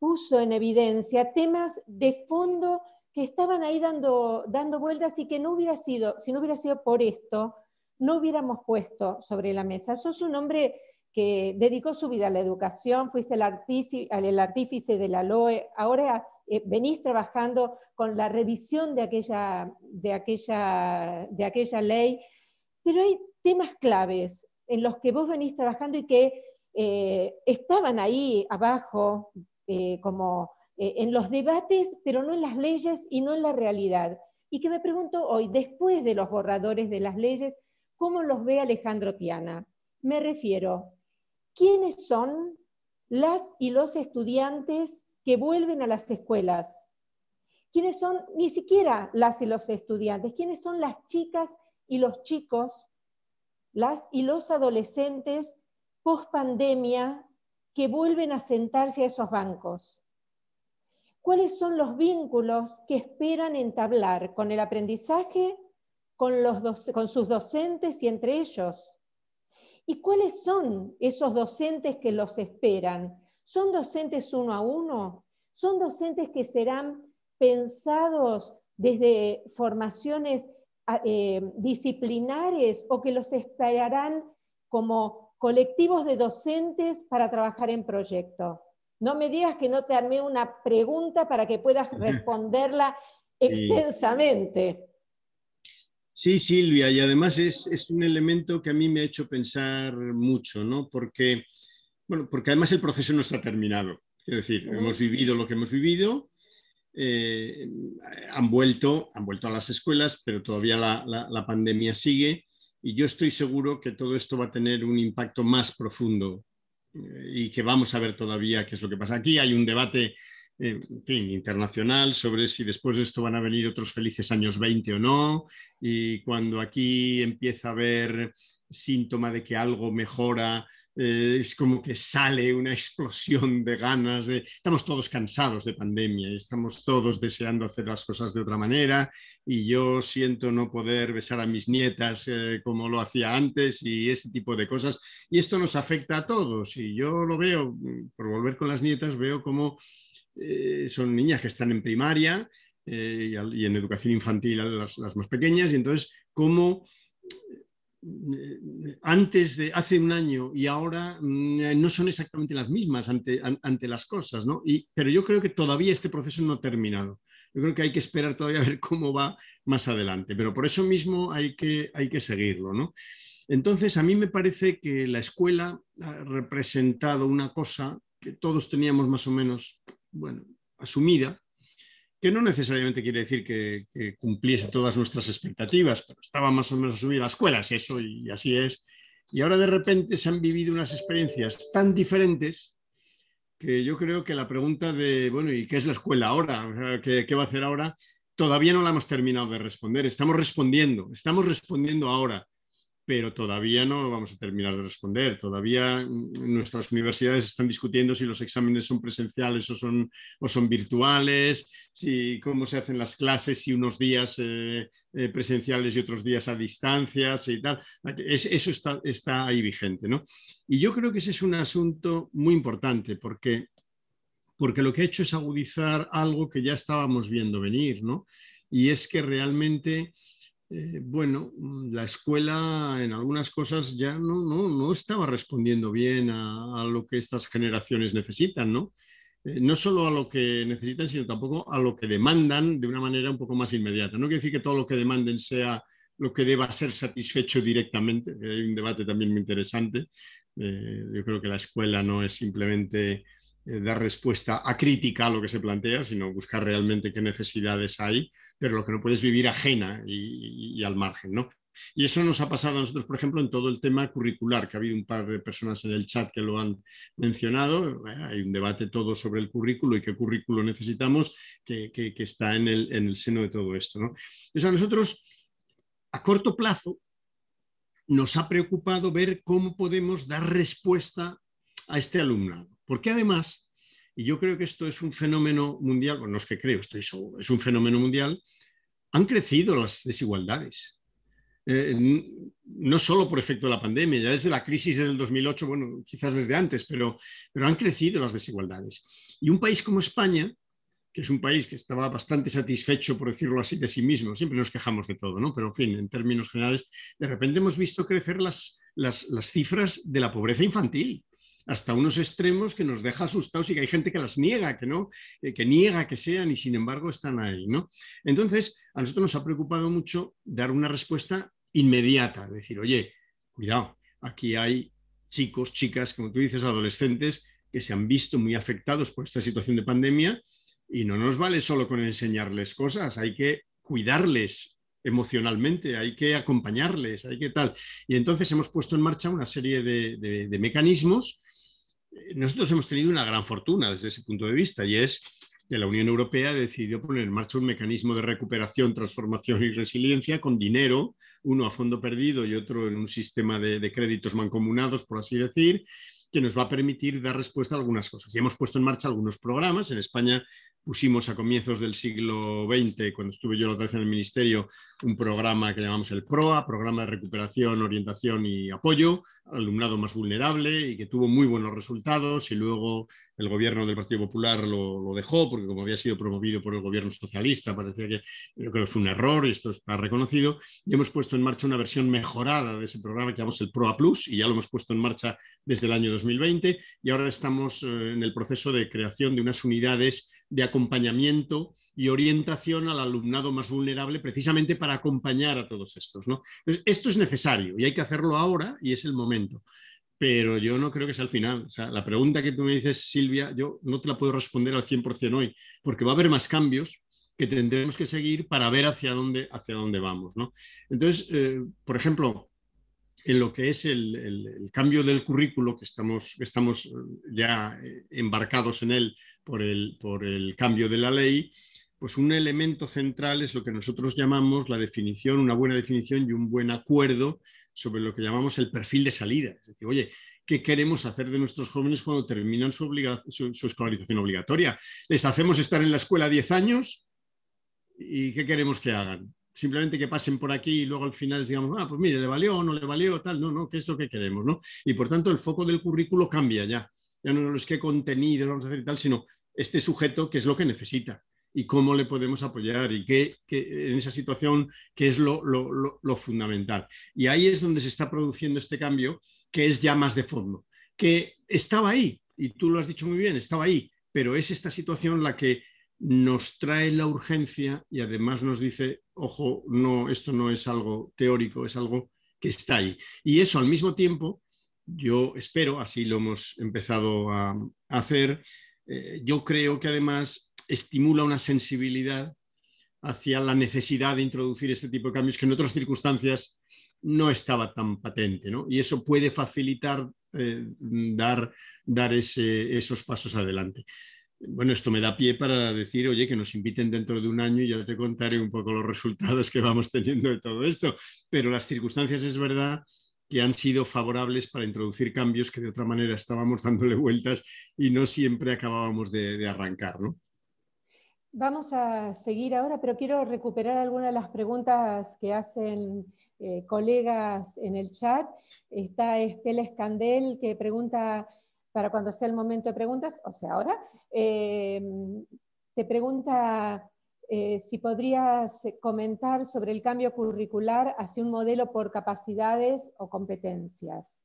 puso en evidencia temas de fondo que estaban ahí dando, dando vueltas y que no hubiera sido, si no hubiera sido por esto, no hubiéramos puesto sobre la mesa. Sos un hombre que dedicó su vida a la educación, fuiste el, artífice, de la LOE, ahora eh, venís trabajando con la revisión de aquella, de, aquella, de aquella ley, pero hay temas claves en los que vos venís trabajando y que eh, estaban ahí abajo eh, como eh, en los debates, pero no en las leyes y no en la realidad. Y que me pregunto hoy, después de los borradores de las leyes, ¿cómo los ve Alejandro Tiana? Me refiero, ¿quiénes son las y los estudiantes que vuelven a las escuelas? ¿Quiénes son ni siquiera las y los estudiantes? ¿Quiénes son las chicas y los chicos, las y los adolescentes post pandemia que vuelven a sentarse a esos bancos? ¿Cuáles son los vínculos que esperan entablar con el aprendizaje, con, los con sus docentes y entre ellos? ¿Y cuáles son esos docentes que los esperan? ¿Son docentes uno a uno? ¿Son docentes que serán pensados desde formaciones eh, disciplinares o que los esperarán como colectivos de docentes para trabajar en proyecto. No me digas que no te armé una pregunta para que puedas *laughs* responderla extensamente.
Sí, Silvia, y además es, un elemento que a mí me ha hecho pensar mucho, ¿no? Porque, bueno, porque además el proceso no está terminado. Es decir, hemos vivido lo que hemos vivido, eh, han, vuelto, han vuelto a las escuelas, pero todavía la pandemia sigue. Y yo estoy seguro que todo esto va a tener un impacto más profundo eh, y que vamos a ver todavía qué es lo que pasa. Aquí hay un debate eh, fin, internacional sobre si después de esto van a venir otros felices años 20 o no, y cuando aquí empieza a haber síntoma de que algo mejora, eh, es como que sale una explosión de ganas, estamos todos cansados de pandemia, estamos todos deseando hacer las cosas de otra manera y yo siento no poder besar a mis nietas eh, como lo hacía antes y ese tipo de cosas. Y esto nos afecta a todos y yo lo veo, mm, por volver con las nietas, veo como eh, son niñas que están en primaria. Y, en educación infantil las, las más pequeñas, y entonces cómo Mm, antes de hace un año y ahora mm, no son exactamente las mismas ante, las cosas, ¿no? Y, pero yo creo que todavía este proceso no ha terminado. Yo creo que hay que esperar todavía a ver cómo va más adelante, pero por eso mismo hay que, hay que seguirlo, ¿no? Entonces, a mí me parece que la escuela ha representado una cosa que todos teníamos más o menos, bueno, asumida, que no necesariamente quiere decir que, cumpliese todas nuestras expectativas, pero estaba más o menos a subir a escuelas, es eso y así es. Y ahora de repente se han vivido unas experiencias tan diferentes que yo creo que la pregunta de, bueno, ¿y qué es la escuela ahora? ¿Qué, qué va a hacer ahora? Todavía no la hemos terminado de responder, estamos respondiendo, estamos respondiendo ahora pero todavía no vamos a terminar de responder. Todavía nuestras universidades están discutiendo si los exámenes son presenciales o son, o son virtuales, si, cómo se hacen las clases, si unos días eh, eh, presenciales y otros días a distancia. y tal. eso está, ahí vigente. ¿no? Y yo creo que ese es un asunto muy importante porque, porque lo que ha hecho es agudizar algo que ya estábamos viendo venir, ¿no? y es que realmente eh, bueno, mm, la escuela en algunas cosas ya no, no, estaba respondiendo bien a, lo que estas generaciones necesitan, ¿no? Eh, no solo a lo que necesitan, sino tampoco a lo que demandan de una manera un poco más inmediata. No quiere decir que todo lo que demanden sea lo que deba ser satisfecho directamente. Hay un debate también muy interesante. Eh, yo creo que la escuela no es simplemente eh, dar respuesta a crítica a lo que se plantea, sino buscar realmente qué necesidades hay, pero lo que no puedes vivir ajena y, al margen, ¿no? Y eso nos ha pasado a nosotros, por ejemplo, en todo el tema curricular, que ha habido un par de personas en el chat que lo han mencionado. Hay un debate todo sobre el currículo y qué currículo necesitamos que, está en el, seno de todo esto. ¿no? Entonces, a nosotros, a corto plazo, nos ha preocupado ver cómo podemos dar respuesta a este alumnado. Porque además, y yo creo que esto es un fenómeno mundial, bueno, no es que creo, estoy seguro, es un fenómeno mundial, han crecido las desigualdades. Eh, no solo por efecto de la pandemia, ya desde la crisis del 2008, bueno, quizás desde antes, pero, han crecido las desigualdades. Y un país como España, que es un país que estaba bastante satisfecho, por decirlo así, de sí mismo. Siempre nos quejamos de todo, ¿no? Pero, en fin, en términos generales, de repente hemos visto crecer las cifras de la pobreza infantil hasta unos extremos que nos deja asustados y que hay gente que las niega, que no, eh, que niega que sean y sin embargo están ahí, Entonces, a nosotros nos ha preocupado mucho dar una respuesta inmediata, decir, oye, cuidado, aquí hay chicos, chicas, como tú dices, adolescentes que se han visto muy afectados por esta situación de pandemia y no nos vale solo con enseñarles cosas, hay que cuidarles emocionalmente, hay que acompañarles, hay que tal. Y entonces hemos puesto en marcha una serie de mecanismos nosotros hemos tenido una gran fortuna desde ese punto de vista y es que la Unión Europea decidió poner en marcha un mecanismo de recuperación, transformación y resiliencia con dinero, uno a fondo perdido y otro en un sistema de, créditos mancomunados, por así decir, que nos va a permitir dar respuesta a algunas cosas. Y hemos puesto en marcha algunos programas. En España pusimos a comienzos del siglo XX, cuando estuve yo la otra vez en el Ministerio, un programa que llamamos el PROA, Programa de Recuperación, Orientación y Apoyo, alumnado más vulnerable y que tuvo muy buenos resultados y luego el gobierno del Partido Popular lo, dejó porque como había sido promovido por el gobierno socialista parecía que creo que fue un error y esto está reconocido y hemos puesto en marcha una versión mejorada de ese programa que llamamos el PROA Plus y ya lo hemos puesto en marcha desde el año 2020 y ahora estamos eh, en el proceso de creación de unas unidades de acompañamiento y orientación al alumnado más vulnerable precisamente para acompañar a todos estos. Entonces, esto es necesario y hay que hacerlo ahora y es el momento. Pero yo no creo que sea el final. sea, la pregunta que tú me dices, Silvia, yo no te la puedo responder al 100% hoy, porque va a haber más cambios, que tendremos que seguir para ver hacia dónde, hacia dónde vamos. Entonces, eh, por ejemplo, en lo que es el, cambio del currículo, que estamos, estamos ya eh, embarcados en él por el, por el cambio de la ley, pues un elemento central es lo que nosotros llamamos la definición, una buena definición y un buen acuerdo sobre lo que llamamos el perfil de salida. Es decir, oye, ¿qué queremos hacer de nuestros jóvenes cuando terminan su, escolarización obligatoria? ¿Les hacemos estar en la escuela 10 años? ¿Y qué queremos que hagan? simplemente que pasen por aquí y luego al final digamos, ah, pues mire, le valió o no le valió, tal, no, no, ¿qué es lo que queremos? ¿no? Y por tanto el foco del currículo cambia ya, ya no es qué contenido vamos a hacer y tal, sino este sujeto que es lo que necesita y cómo le podemos apoyar y qué, en esa situación qué es lo, lo, lo, fundamental. Y ahí es donde se está produciendo este cambio que es ya más de fondo, que estaba ahí, y tú lo has dicho muy bien, estaba ahí, pero es esta situación la que nos trae la urgencia y además nos dice, ojo, no, esto no es algo teórico, es algo que está ahí. Y eso al mismo tiempo, yo espero, así lo hemos empezado a, hacer, eh, yo creo que además estimula una sensibilidad hacia la necesidad de introducir este tipo de cambios que en otras circunstancias no estaba tan patente. ¿no? Y eso puede facilitar eh, dar, dar esos pasos adelante. Bueno, esto me da pie para decir, oye, que nos inviten dentro de un año y ya te contaré un poco los resultados que vamos teniendo de todo esto. Pero las circunstancias es verdad que han sido favorables para introducir cambios que de otra manera estábamos dándole vueltas y no siempre acabábamos de, de arrancar, ¿no?
Vamos a seguir ahora, pero quiero recuperar algunas de las preguntas que hacen eh, colegas en el chat. Está Estela Escandel que pregunta, para cuando sea el momento de preguntas, o sea, ahora, eh, te pregunta eh, si podrías comentar sobre el cambio curricular hacia un modelo por capacidades o competencias.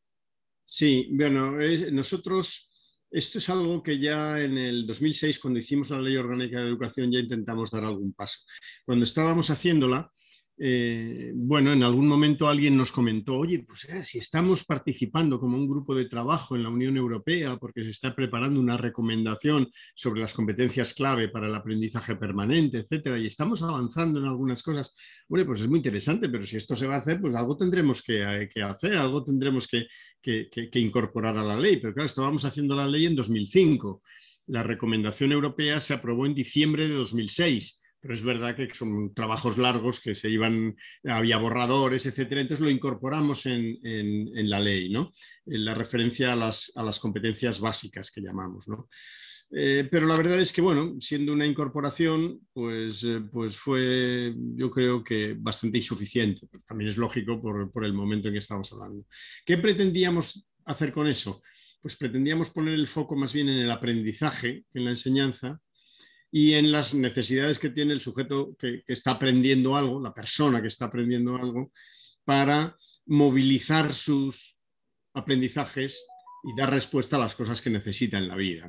Sí, bueno, nosotros esto es algo que ya en el 2006, cuando hicimos la Ley Orgánica de Educación, ya intentamos dar algún paso. Cuando estábamos haciéndola, eh, bueno, en algún momento alguien nos comentó, oye, pues eh, si estamos participando como un grupo de trabajo en la Unión Europea porque se está preparando una recomendación sobre las competencias clave para el aprendizaje permanente, etcétera, y estamos avanzando en algunas cosas, Bueno, pues es muy interesante, pero si esto se va a hacer, pues algo tendremos que, eh, hacer, algo tendremos que, que incorporar a la ley. Pero claro, estábamos haciendo la ley en 2005. La recomendación europea se aprobó en diciembre de 2006 pero es verdad que son trabajos largos que se iban, había borradores, etcétera, entonces lo incorporamos en, la ley, En la referencia a las, competencias básicas que llamamos, eh, pero la verdad es que, bueno, siendo una incorporación, pues, eh, pues fue, yo creo que bastante insuficiente. También es lógico por, por el momento en que estamos hablando. ¿Qué pretendíamos hacer con eso? Pues pretendíamos poner el foco más bien en el aprendizaje, en la enseñanza, y en las necesidades que tiene el sujeto que, está aprendiendo algo, la persona que está aprendiendo algo, para movilizar sus aprendizajes y dar respuesta a las cosas que necesita en la vida,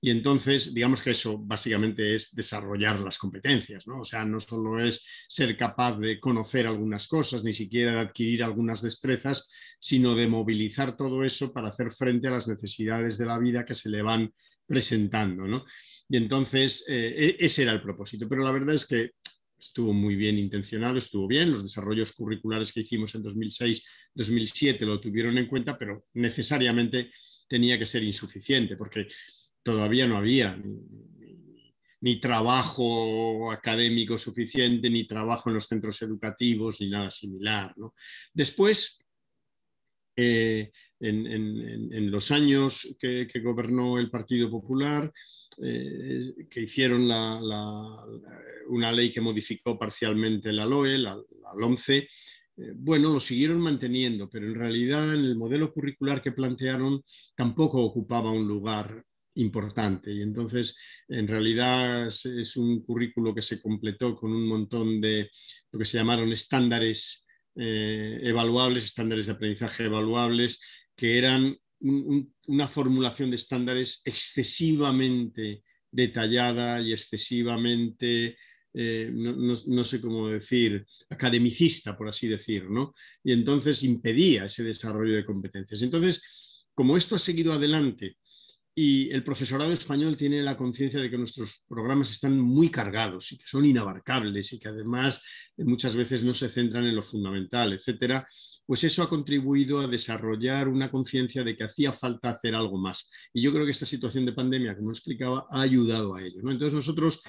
Y entonces, digamos que eso básicamente es desarrollar las competencias, ¿no? O sea, no solo es ser capaz de conocer algunas cosas, ni siquiera de adquirir algunas destrezas, sino de movilizar todo eso para hacer frente a las necesidades de la vida que se le van presentando, ¿no? Y entonces eh, e-, ese era el propósito. Pero la verdad es que estuvo muy bien intencionado, estuvo bien. Los desarrollos curriculares que hicimos en 2006-2007 lo tuvieron en cuenta, pero necesariamente tenía que ser insuficiente porque todavía no había ni, trabajo académico suficiente, ni trabajo en los centros educativos, ni nada similar. Después, eh, en, los años que gobernó el Partido Popular, eh, que hicieron una ley que modificó parcialmente la LOE, la, la eh, bueno, lo siguieron manteniendo, pero en realidad en el modelo curricular que plantearon tampoco ocupaba un lugar importante. Y entonces, en realidad, es, un currículo que se completó con un montón de lo que se llamaron estándares eh, evaluables, estándares de aprendizaje evaluables, que eran un una formulación de estándares excesivamente detallada y excesivamente, eh, no, sé cómo decir, academicista, por así decir, ¿no? Y entonces impedía ese desarrollo de competencias. Entonces, como esto ha seguido adelante y el profesorado español tiene la conciencia de que nuestros programas están muy cargados y que son inabarcables y que además muchas veces no se centran en lo fundamental, etcétera, pues eso ha contribuido a desarrollar una conciencia de que hacía falta hacer algo más. Y yo creo que esta situación de pandemia, como explicaba, ha ayudado a ello. Entonces nosotros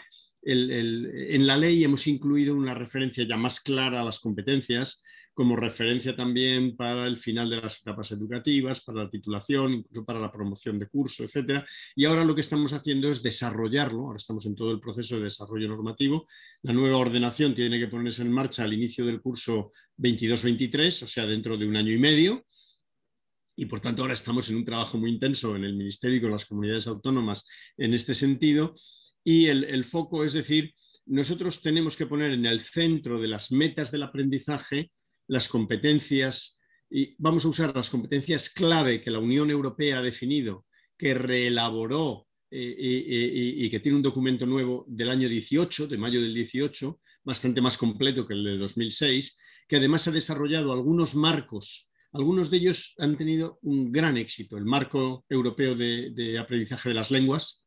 en la ley hemos incluido una referencia ya más clara a las competencias, como referencia también para el final de las etapas educativas, para la titulación, incluso para la promoción de curso, etc. Y ahora lo que estamos haciendo es desarrollarlo, ahora estamos en todo el proceso de desarrollo normativo. La nueva ordenación tiene que ponerse en marcha al inicio del curso 22-23, o sea, dentro de un año y medio. Y por tanto ahora estamos en un trabajo muy intenso en el Ministerio y con las comunidades autónomas en este sentido y el, foco, es decir, nosotros tenemos que poner en el centro de las metas del aprendizaje las competencias, y vamos a usar las competencias clave que la Unión Europea ha definido, que reelaboró eh, y, que tiene un documento nuevo del año 18, de mayo del 18, bastante más completo que el de 2006, que además ha desarrollado algunos marcos. Algunos de ellos han tenido un gran éxito. El marco europeo de aprendizaje de las lenguas,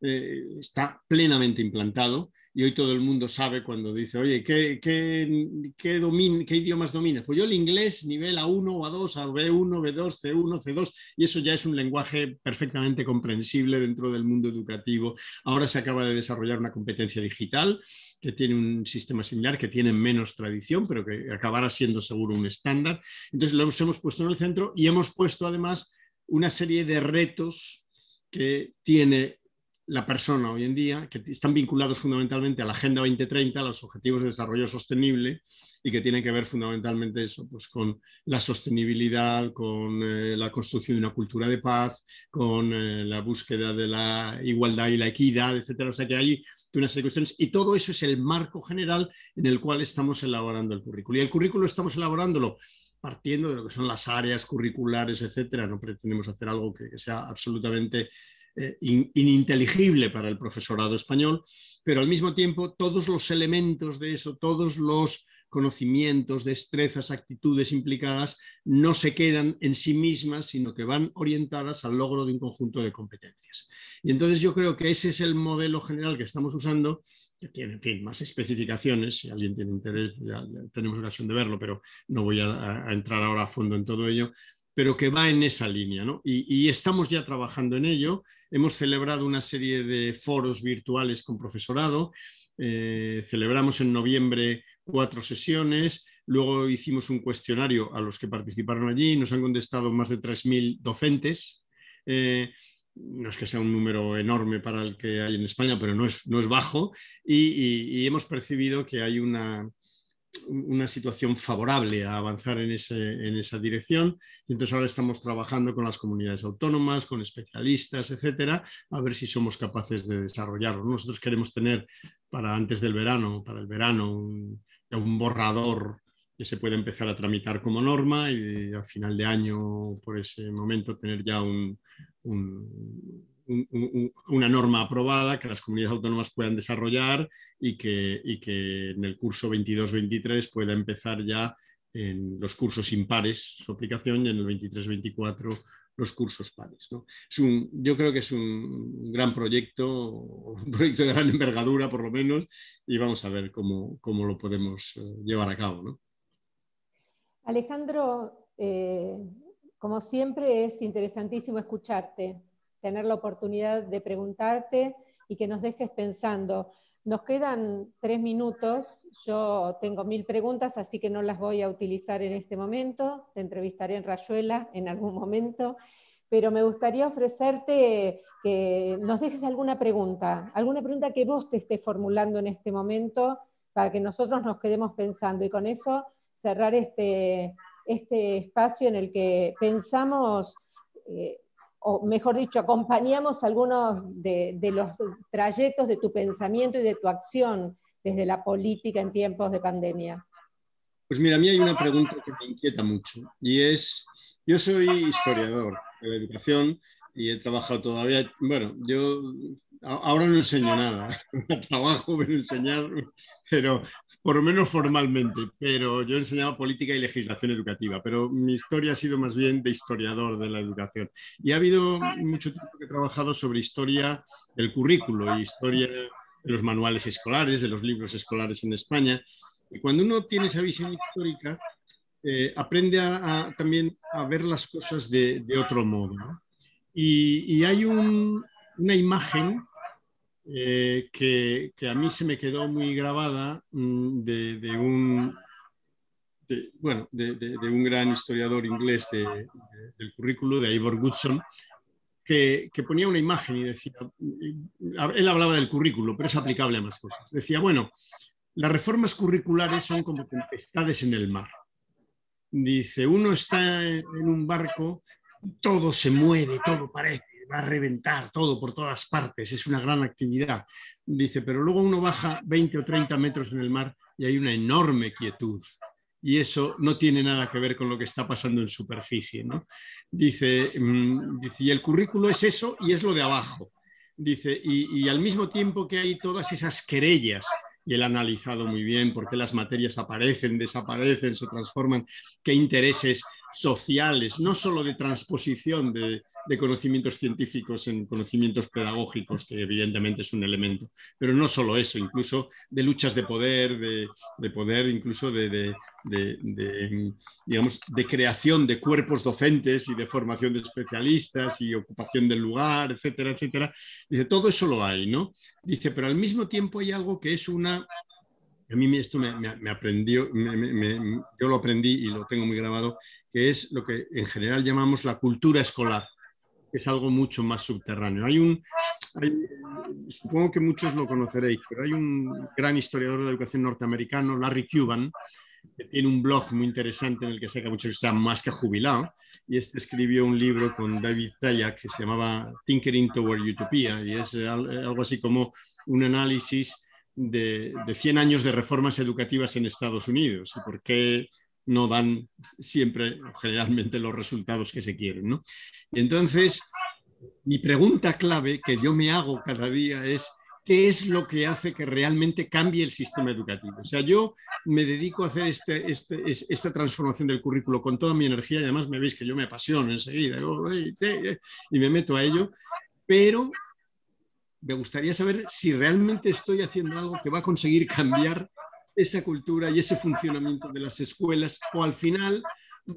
eh, está plenamente implantado y hoy todo el mundo sabe cuando dice, oye, ¿qué, qué, qué, idiomas dominas? Pues yo el inglés nivel A1 o A2, B1, B2, C1, C2, y eso ya es un lenguaje perfectamente comprensible dentro del mundo educativo. Ahora se acaba de desarrollar una competencia digital que tiene un sistema similar, que tiene menos tradición, pero que acabará siendo seguro un estándar. Entonces lo hemos puesto en el centro y hemos puesto además una serie de retos que tiene la persona hoy en día, que están vinculados fundamentalmente a la Agenda 2030, a los Objetivos de Desarrollo Sostenible, y que tienen que ver fundamentalmente eso, pues con la sostenibilidad, con eh, la construcción de una cultura de paz, con eh, la búsqueda de la igualdad y la equidad, etcétera. O sea que hay unas cuestiones, y todo eso es el marco general en el cual estamos elaborando el currículo. Y el currículo estamos elaborándolo partiendo de lo que son las áreas curriculares, etcétera. No pretendemos hacer algo que sea absolutamente eh, ininteligible para el profesorado español, pero al mismo tiempo todos los elementos de eso, todos los conocimientos, destrezas, actitudes implicadas no se quedan en sí mismas, sino que van orientadas al logro de un conjunto de competencias. Y entonces yo creo que ese es el modelo general que estamos usando, que tiene, en fin, más especificaciones, si alguien tiene interés, ya, tenemos ocasión de verlo, pero no voy a, entrar ahora a fondo en todo ello, pero que va en esa línea. ¿no? Y, estamos ya trabajando en ello. Hemos celebrado una serie de foros virtuales con profesorado. Eh, celebramos en noviembre cuatro sesiones. Luego hicimos un cuestionario a los que participaron allí. Nos han contestado más de 3.000 docentes. Eh, no es que sea un número enorme para el que hay en España, pero no es, no es bajo, y hemos percibido que hay una, una situación favorable a avanzar en, ese, en, esa dirección. Y entonces ahora estamos trabajando con las comunidades autónomas, con especialistas, etcétera, a ver si somos capaces de desarrollarlo. Nosotros queremos tener para antes del verano, para el verano, un, borrador que se pueda empezar a tramitar como norma y a final de año, por ese momento, tener ya un una norma aprobada que las comunidades autónomas puedan desarrollar y que, que en el curso 22-23 pueda empezar ya en los cursos impares su aplicación y en el 23-24 los cursos pares. yo creo que es un gran proyecto, un proyecto de gran envergadura por lo menos, y vamos a ver cómo, lo podemos eh, llevar a cabo.
Alejandro, eh, como siempre es interesantísimo escucharte tener la oportunidad de preguntarte y que nos dejes pensando. Nos quedan tres minutos, yo tengo mil preguntas, así que no las voy a utilizar en este momento, te entrevistaré en Rayuela en algún momento, pero me gustaría ofrecerte que nos dejes alguna pregunta, alguna pregunta que vos te estés formulando en este momento para que nosotros nos quedemos pensando y con eso cerrar este, este espacio en el que pensamos eh, o mejor dicho, acompañamos algunos de, los trayectos de tu pensamiento y de tu acción desde la política en tiempos de pandemia?
Pues mira, a mí hay una pregunta que me inquieta mucho y es, yo soy historiador de la educación y he trabajado todavía, bueno, yo ahora no enseño nada, *laughs* trabajo, pero enseñar pero por lo menos formalmente, pero yo enseñado política y legislación educativa, pero mi historia ha sido más bien de historiador de la educación. Y ha habido mucho tiempo que he trabajado sobre historia del currículo y historia de los manuales escolares, de los libros escolares en España. Y cuando uno tiene esa visión histórica, eh, aprende también a ver las cosas de, otro modo. Y, hay una imagen eh, que, a mí se me quedó muy grabada mm, de, un, un gran historiador inglés del currículo, de Ivor Goodson, que, que, ponía una imagen y decía, mm, él hablaba del currículo, pero es aplicable a más cosas. Decía, bueno, las reformas curriculares son como tempestades en el mar. Dice, uno está en un barco, todo se mueve, todo parece va a reventar todo por todas partes, es una gran actividad. Dice, pero luego uno baja 20 o 30 metros en el mar y hay una enorme quietud. Y eso no tiene nada que ver con lo que está pasando en superficie. ¿no? Dice, mm, y el currículo es eso y es lo de abajo. Dice, y al mismo tiempo que hay todas esas querellas y él ha analizado muy bien por qué las materias aparecen, desaparecen, se transforman, qué intereses sociales, no solo de transposición de, conocimientos científicos en conocimientos pedagógicos, que evidentemente es un elemento, pero no solo eso, incluso de luchas de poder, de, poder, incluso de de, digamos, de creación de cuerpos docentes y de formación de especialistas y ocupación del lugar, etcétera, etcétera. Dice, todo eso lo hay, ¿no? Dice, pero al mismo tiempo hay algo que es una... A mí esto me, me, aprendió, yo lo aprendí y lo tengo muy grabado, que es lo que en general llamamos la cultura escolar es algo mucho más subterráneo. Hay un, supongo que muchos lo conoceréis, pero hay un gran historiador de educación norteamericano, Larry Cuban, que tiene un blog muy interesante en el que saca mucho, está más que jubilado, y este escribió un libro con David Tayak que se llamaba Tinkering Toward Utopia, y es eh, eh, algo así como un análisis de, 100 años de reformas educativas en Estados Unidos y por qué no dan siempre, generalmente, los resultados que se quieren. Y entonces, mi pregunta clave que yo me hago cada día es, qué es lo que hace que realmente cambie el sistema educativo. O sea, yo me dedico a hacer este, este, esta transformación del currículo con toda mi energía y además me veis que yo me apasiono enseguida y me meto a ello, pero me gustaría saber si realmente estoy haciendo algo que va a conseguir cambiar esa cultura y ese funcionamiento de las escuelas o al final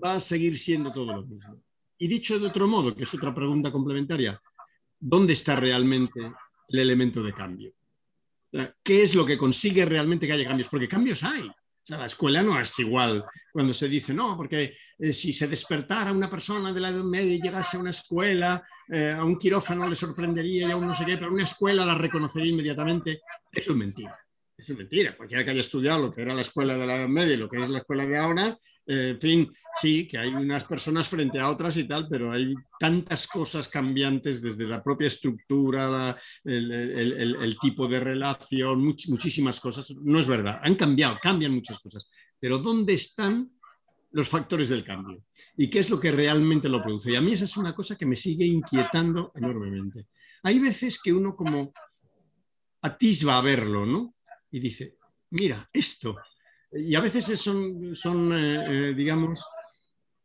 va a seguir siendo todo lo mismo. Y dicho de otro modo, que es otra pregunta complementaria, ¿dónde está realmente el elemento de cambio. ¿Qué es lo que consigue realmente que haya cambios? Porque cambios hay. la escuela no es igual cuando se dice, no, porque eh, si se despertara una persona de la Edad Media y llegase a una escuela, eh, a un quirófano le sorprendería y a no sería, pero una escuela la reconocería inmediatamente. Eso es mentira. Eso es mentira. Cualquiera que haya estudiado lo que era la escuela de la Edad Media y lo que es la escuela de ahora, en fin, sí, que hay unas personas frente a otras y tal, pero hay tantas cosas cambiantes desde la propia estructura, el, tipo de relación, muchísimas cosas. No es verdad, han cambiado, cambian muchas cosas, pero ¿dónde están los factores del cambio? ¿Y qué es lo que realmente lo produce? Y a mí esa es una cosa que me sigue inquietando enormemente. Hay veces que uno como atisba a verlo, ¿no? Y dice, mira, esto y a veces son, son eh, eh, digamos,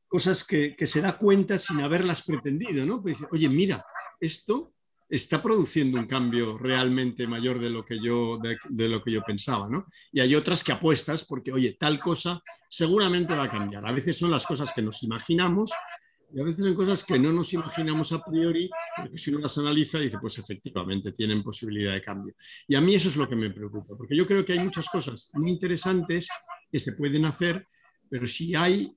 cosas que, se da cuenta sin haberlas pretendido, ¿no? Pues, oye, mira, esto está produciendo un cambio realmente mayor de lo que yo, de lo que yo pensaba, ¿no? Y hay otras que apuestas porque, oye, tal cosa seguramente va a cambiar. A veces son las cosas que nos imaginamos y a veces son cosas que no nos imaginamos a priori, que si uno las analiza, dice, pues efectivamente tienen posibilidad de cambio. Y a mí eso es lo que me preocupa, porque yo creo que hay muchas cosas muy interesantes que se pueden hacer, pero si hay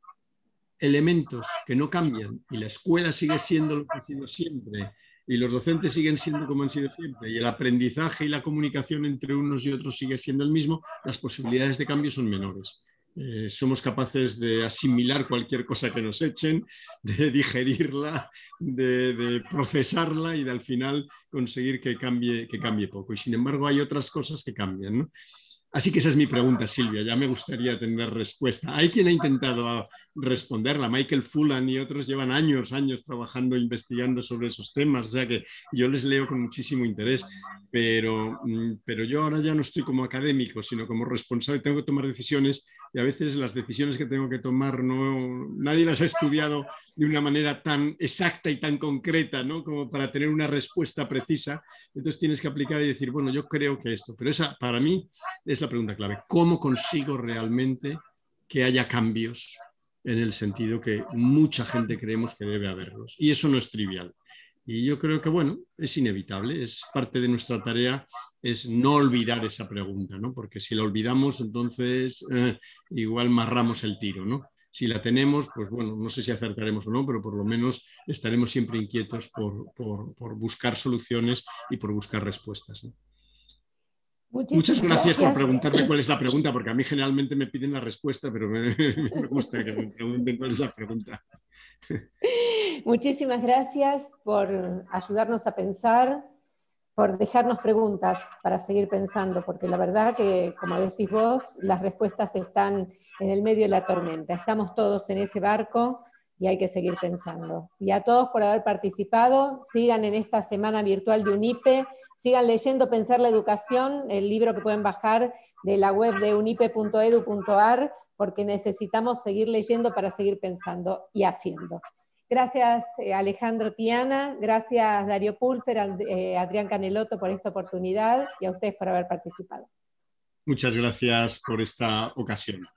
elementos que no cambian y la escuela sigue siendo lo que ha sido siempre y los docentes siguen siendo como han sido siempre y el aprendizaje y la comunicación entre unos y otros sigue siendo el mismo, las posibilidades de cambio son menores. Eh, somos capaces de asimilar cualquier cosa que nos echen, de *laughs* digerirla, de, procesarla y de al final conseguir que cambie, que cambie poco. Y sin embargo hay otras cosas que cambian. ¿no? Así que esa es mi pregunta, Silvia. Ya me gustaría tener respuesta. Hay quien ha intentado responderla. Michael Fulan y otros llevan años, años trabajando, investigando sobre esos temas. O sea que yo les leo con muchísimo interés. Pero, mm, pero yo ahora ya no estoy como académico, sino como responsable. Tengo que tomar decisiones y a veces las decisiones que tengo que tomar no, nadie las ha estudiado de una manera tan exacta y tan concreta, ¿no? Como para tener una respuesta precisa. Entonces tienes que aplicar y decir, bueno, yo creo que esto. Pero esa, para mí, es la pregunta clave. ¿Cómo consigo realmente que haya cambios en el sentido que mucha gente creemos que debe haberlos? Y eso no es trivial. Y yo creo que, bueno, es inevitable, es parte de nuestra tarea, es no olvidar esa pregunta, ¿no? Porque si la olvidamos, entonces eh, igual marramos el tiro, ¿no? Si la tenemos, pues bueno, no sé si acertaremos o no, pero por lo menos estaremos siempre inquietos por, por buscar soluciones y por buscar respuestas. ¿no? Muchas gracias, por preguntarme cuál es la pregunta, porque a mí generalmente me piden la respuesta, pero *laughs* me gusta que me pregunten cuál es la pregunta.
Muchísimas gracias por ayudarnos a pensar, por dejarnos preguntas para seguir pensando, porque la verdad que, como decís vos, las respuestas están en el medio de la tormenta. Estamos todos en ese barco y hay que seguir pensando. Y a todos por haber participado, sigan en esta semana virtual de UNIPE Sigan leyendo Pensar la Educación, el libro que pueden bajar de la web de unipe.edu.ar, porque necesitamos seguir leyendo para seguir pensando y haciendo. Gracias eh, Alejandro Tiana, gracias Darío Pulfer, eh, Adrián Caneloto por esta oportunidad y a ustedes por haber participado.
Muchas gracias por esta ocasión.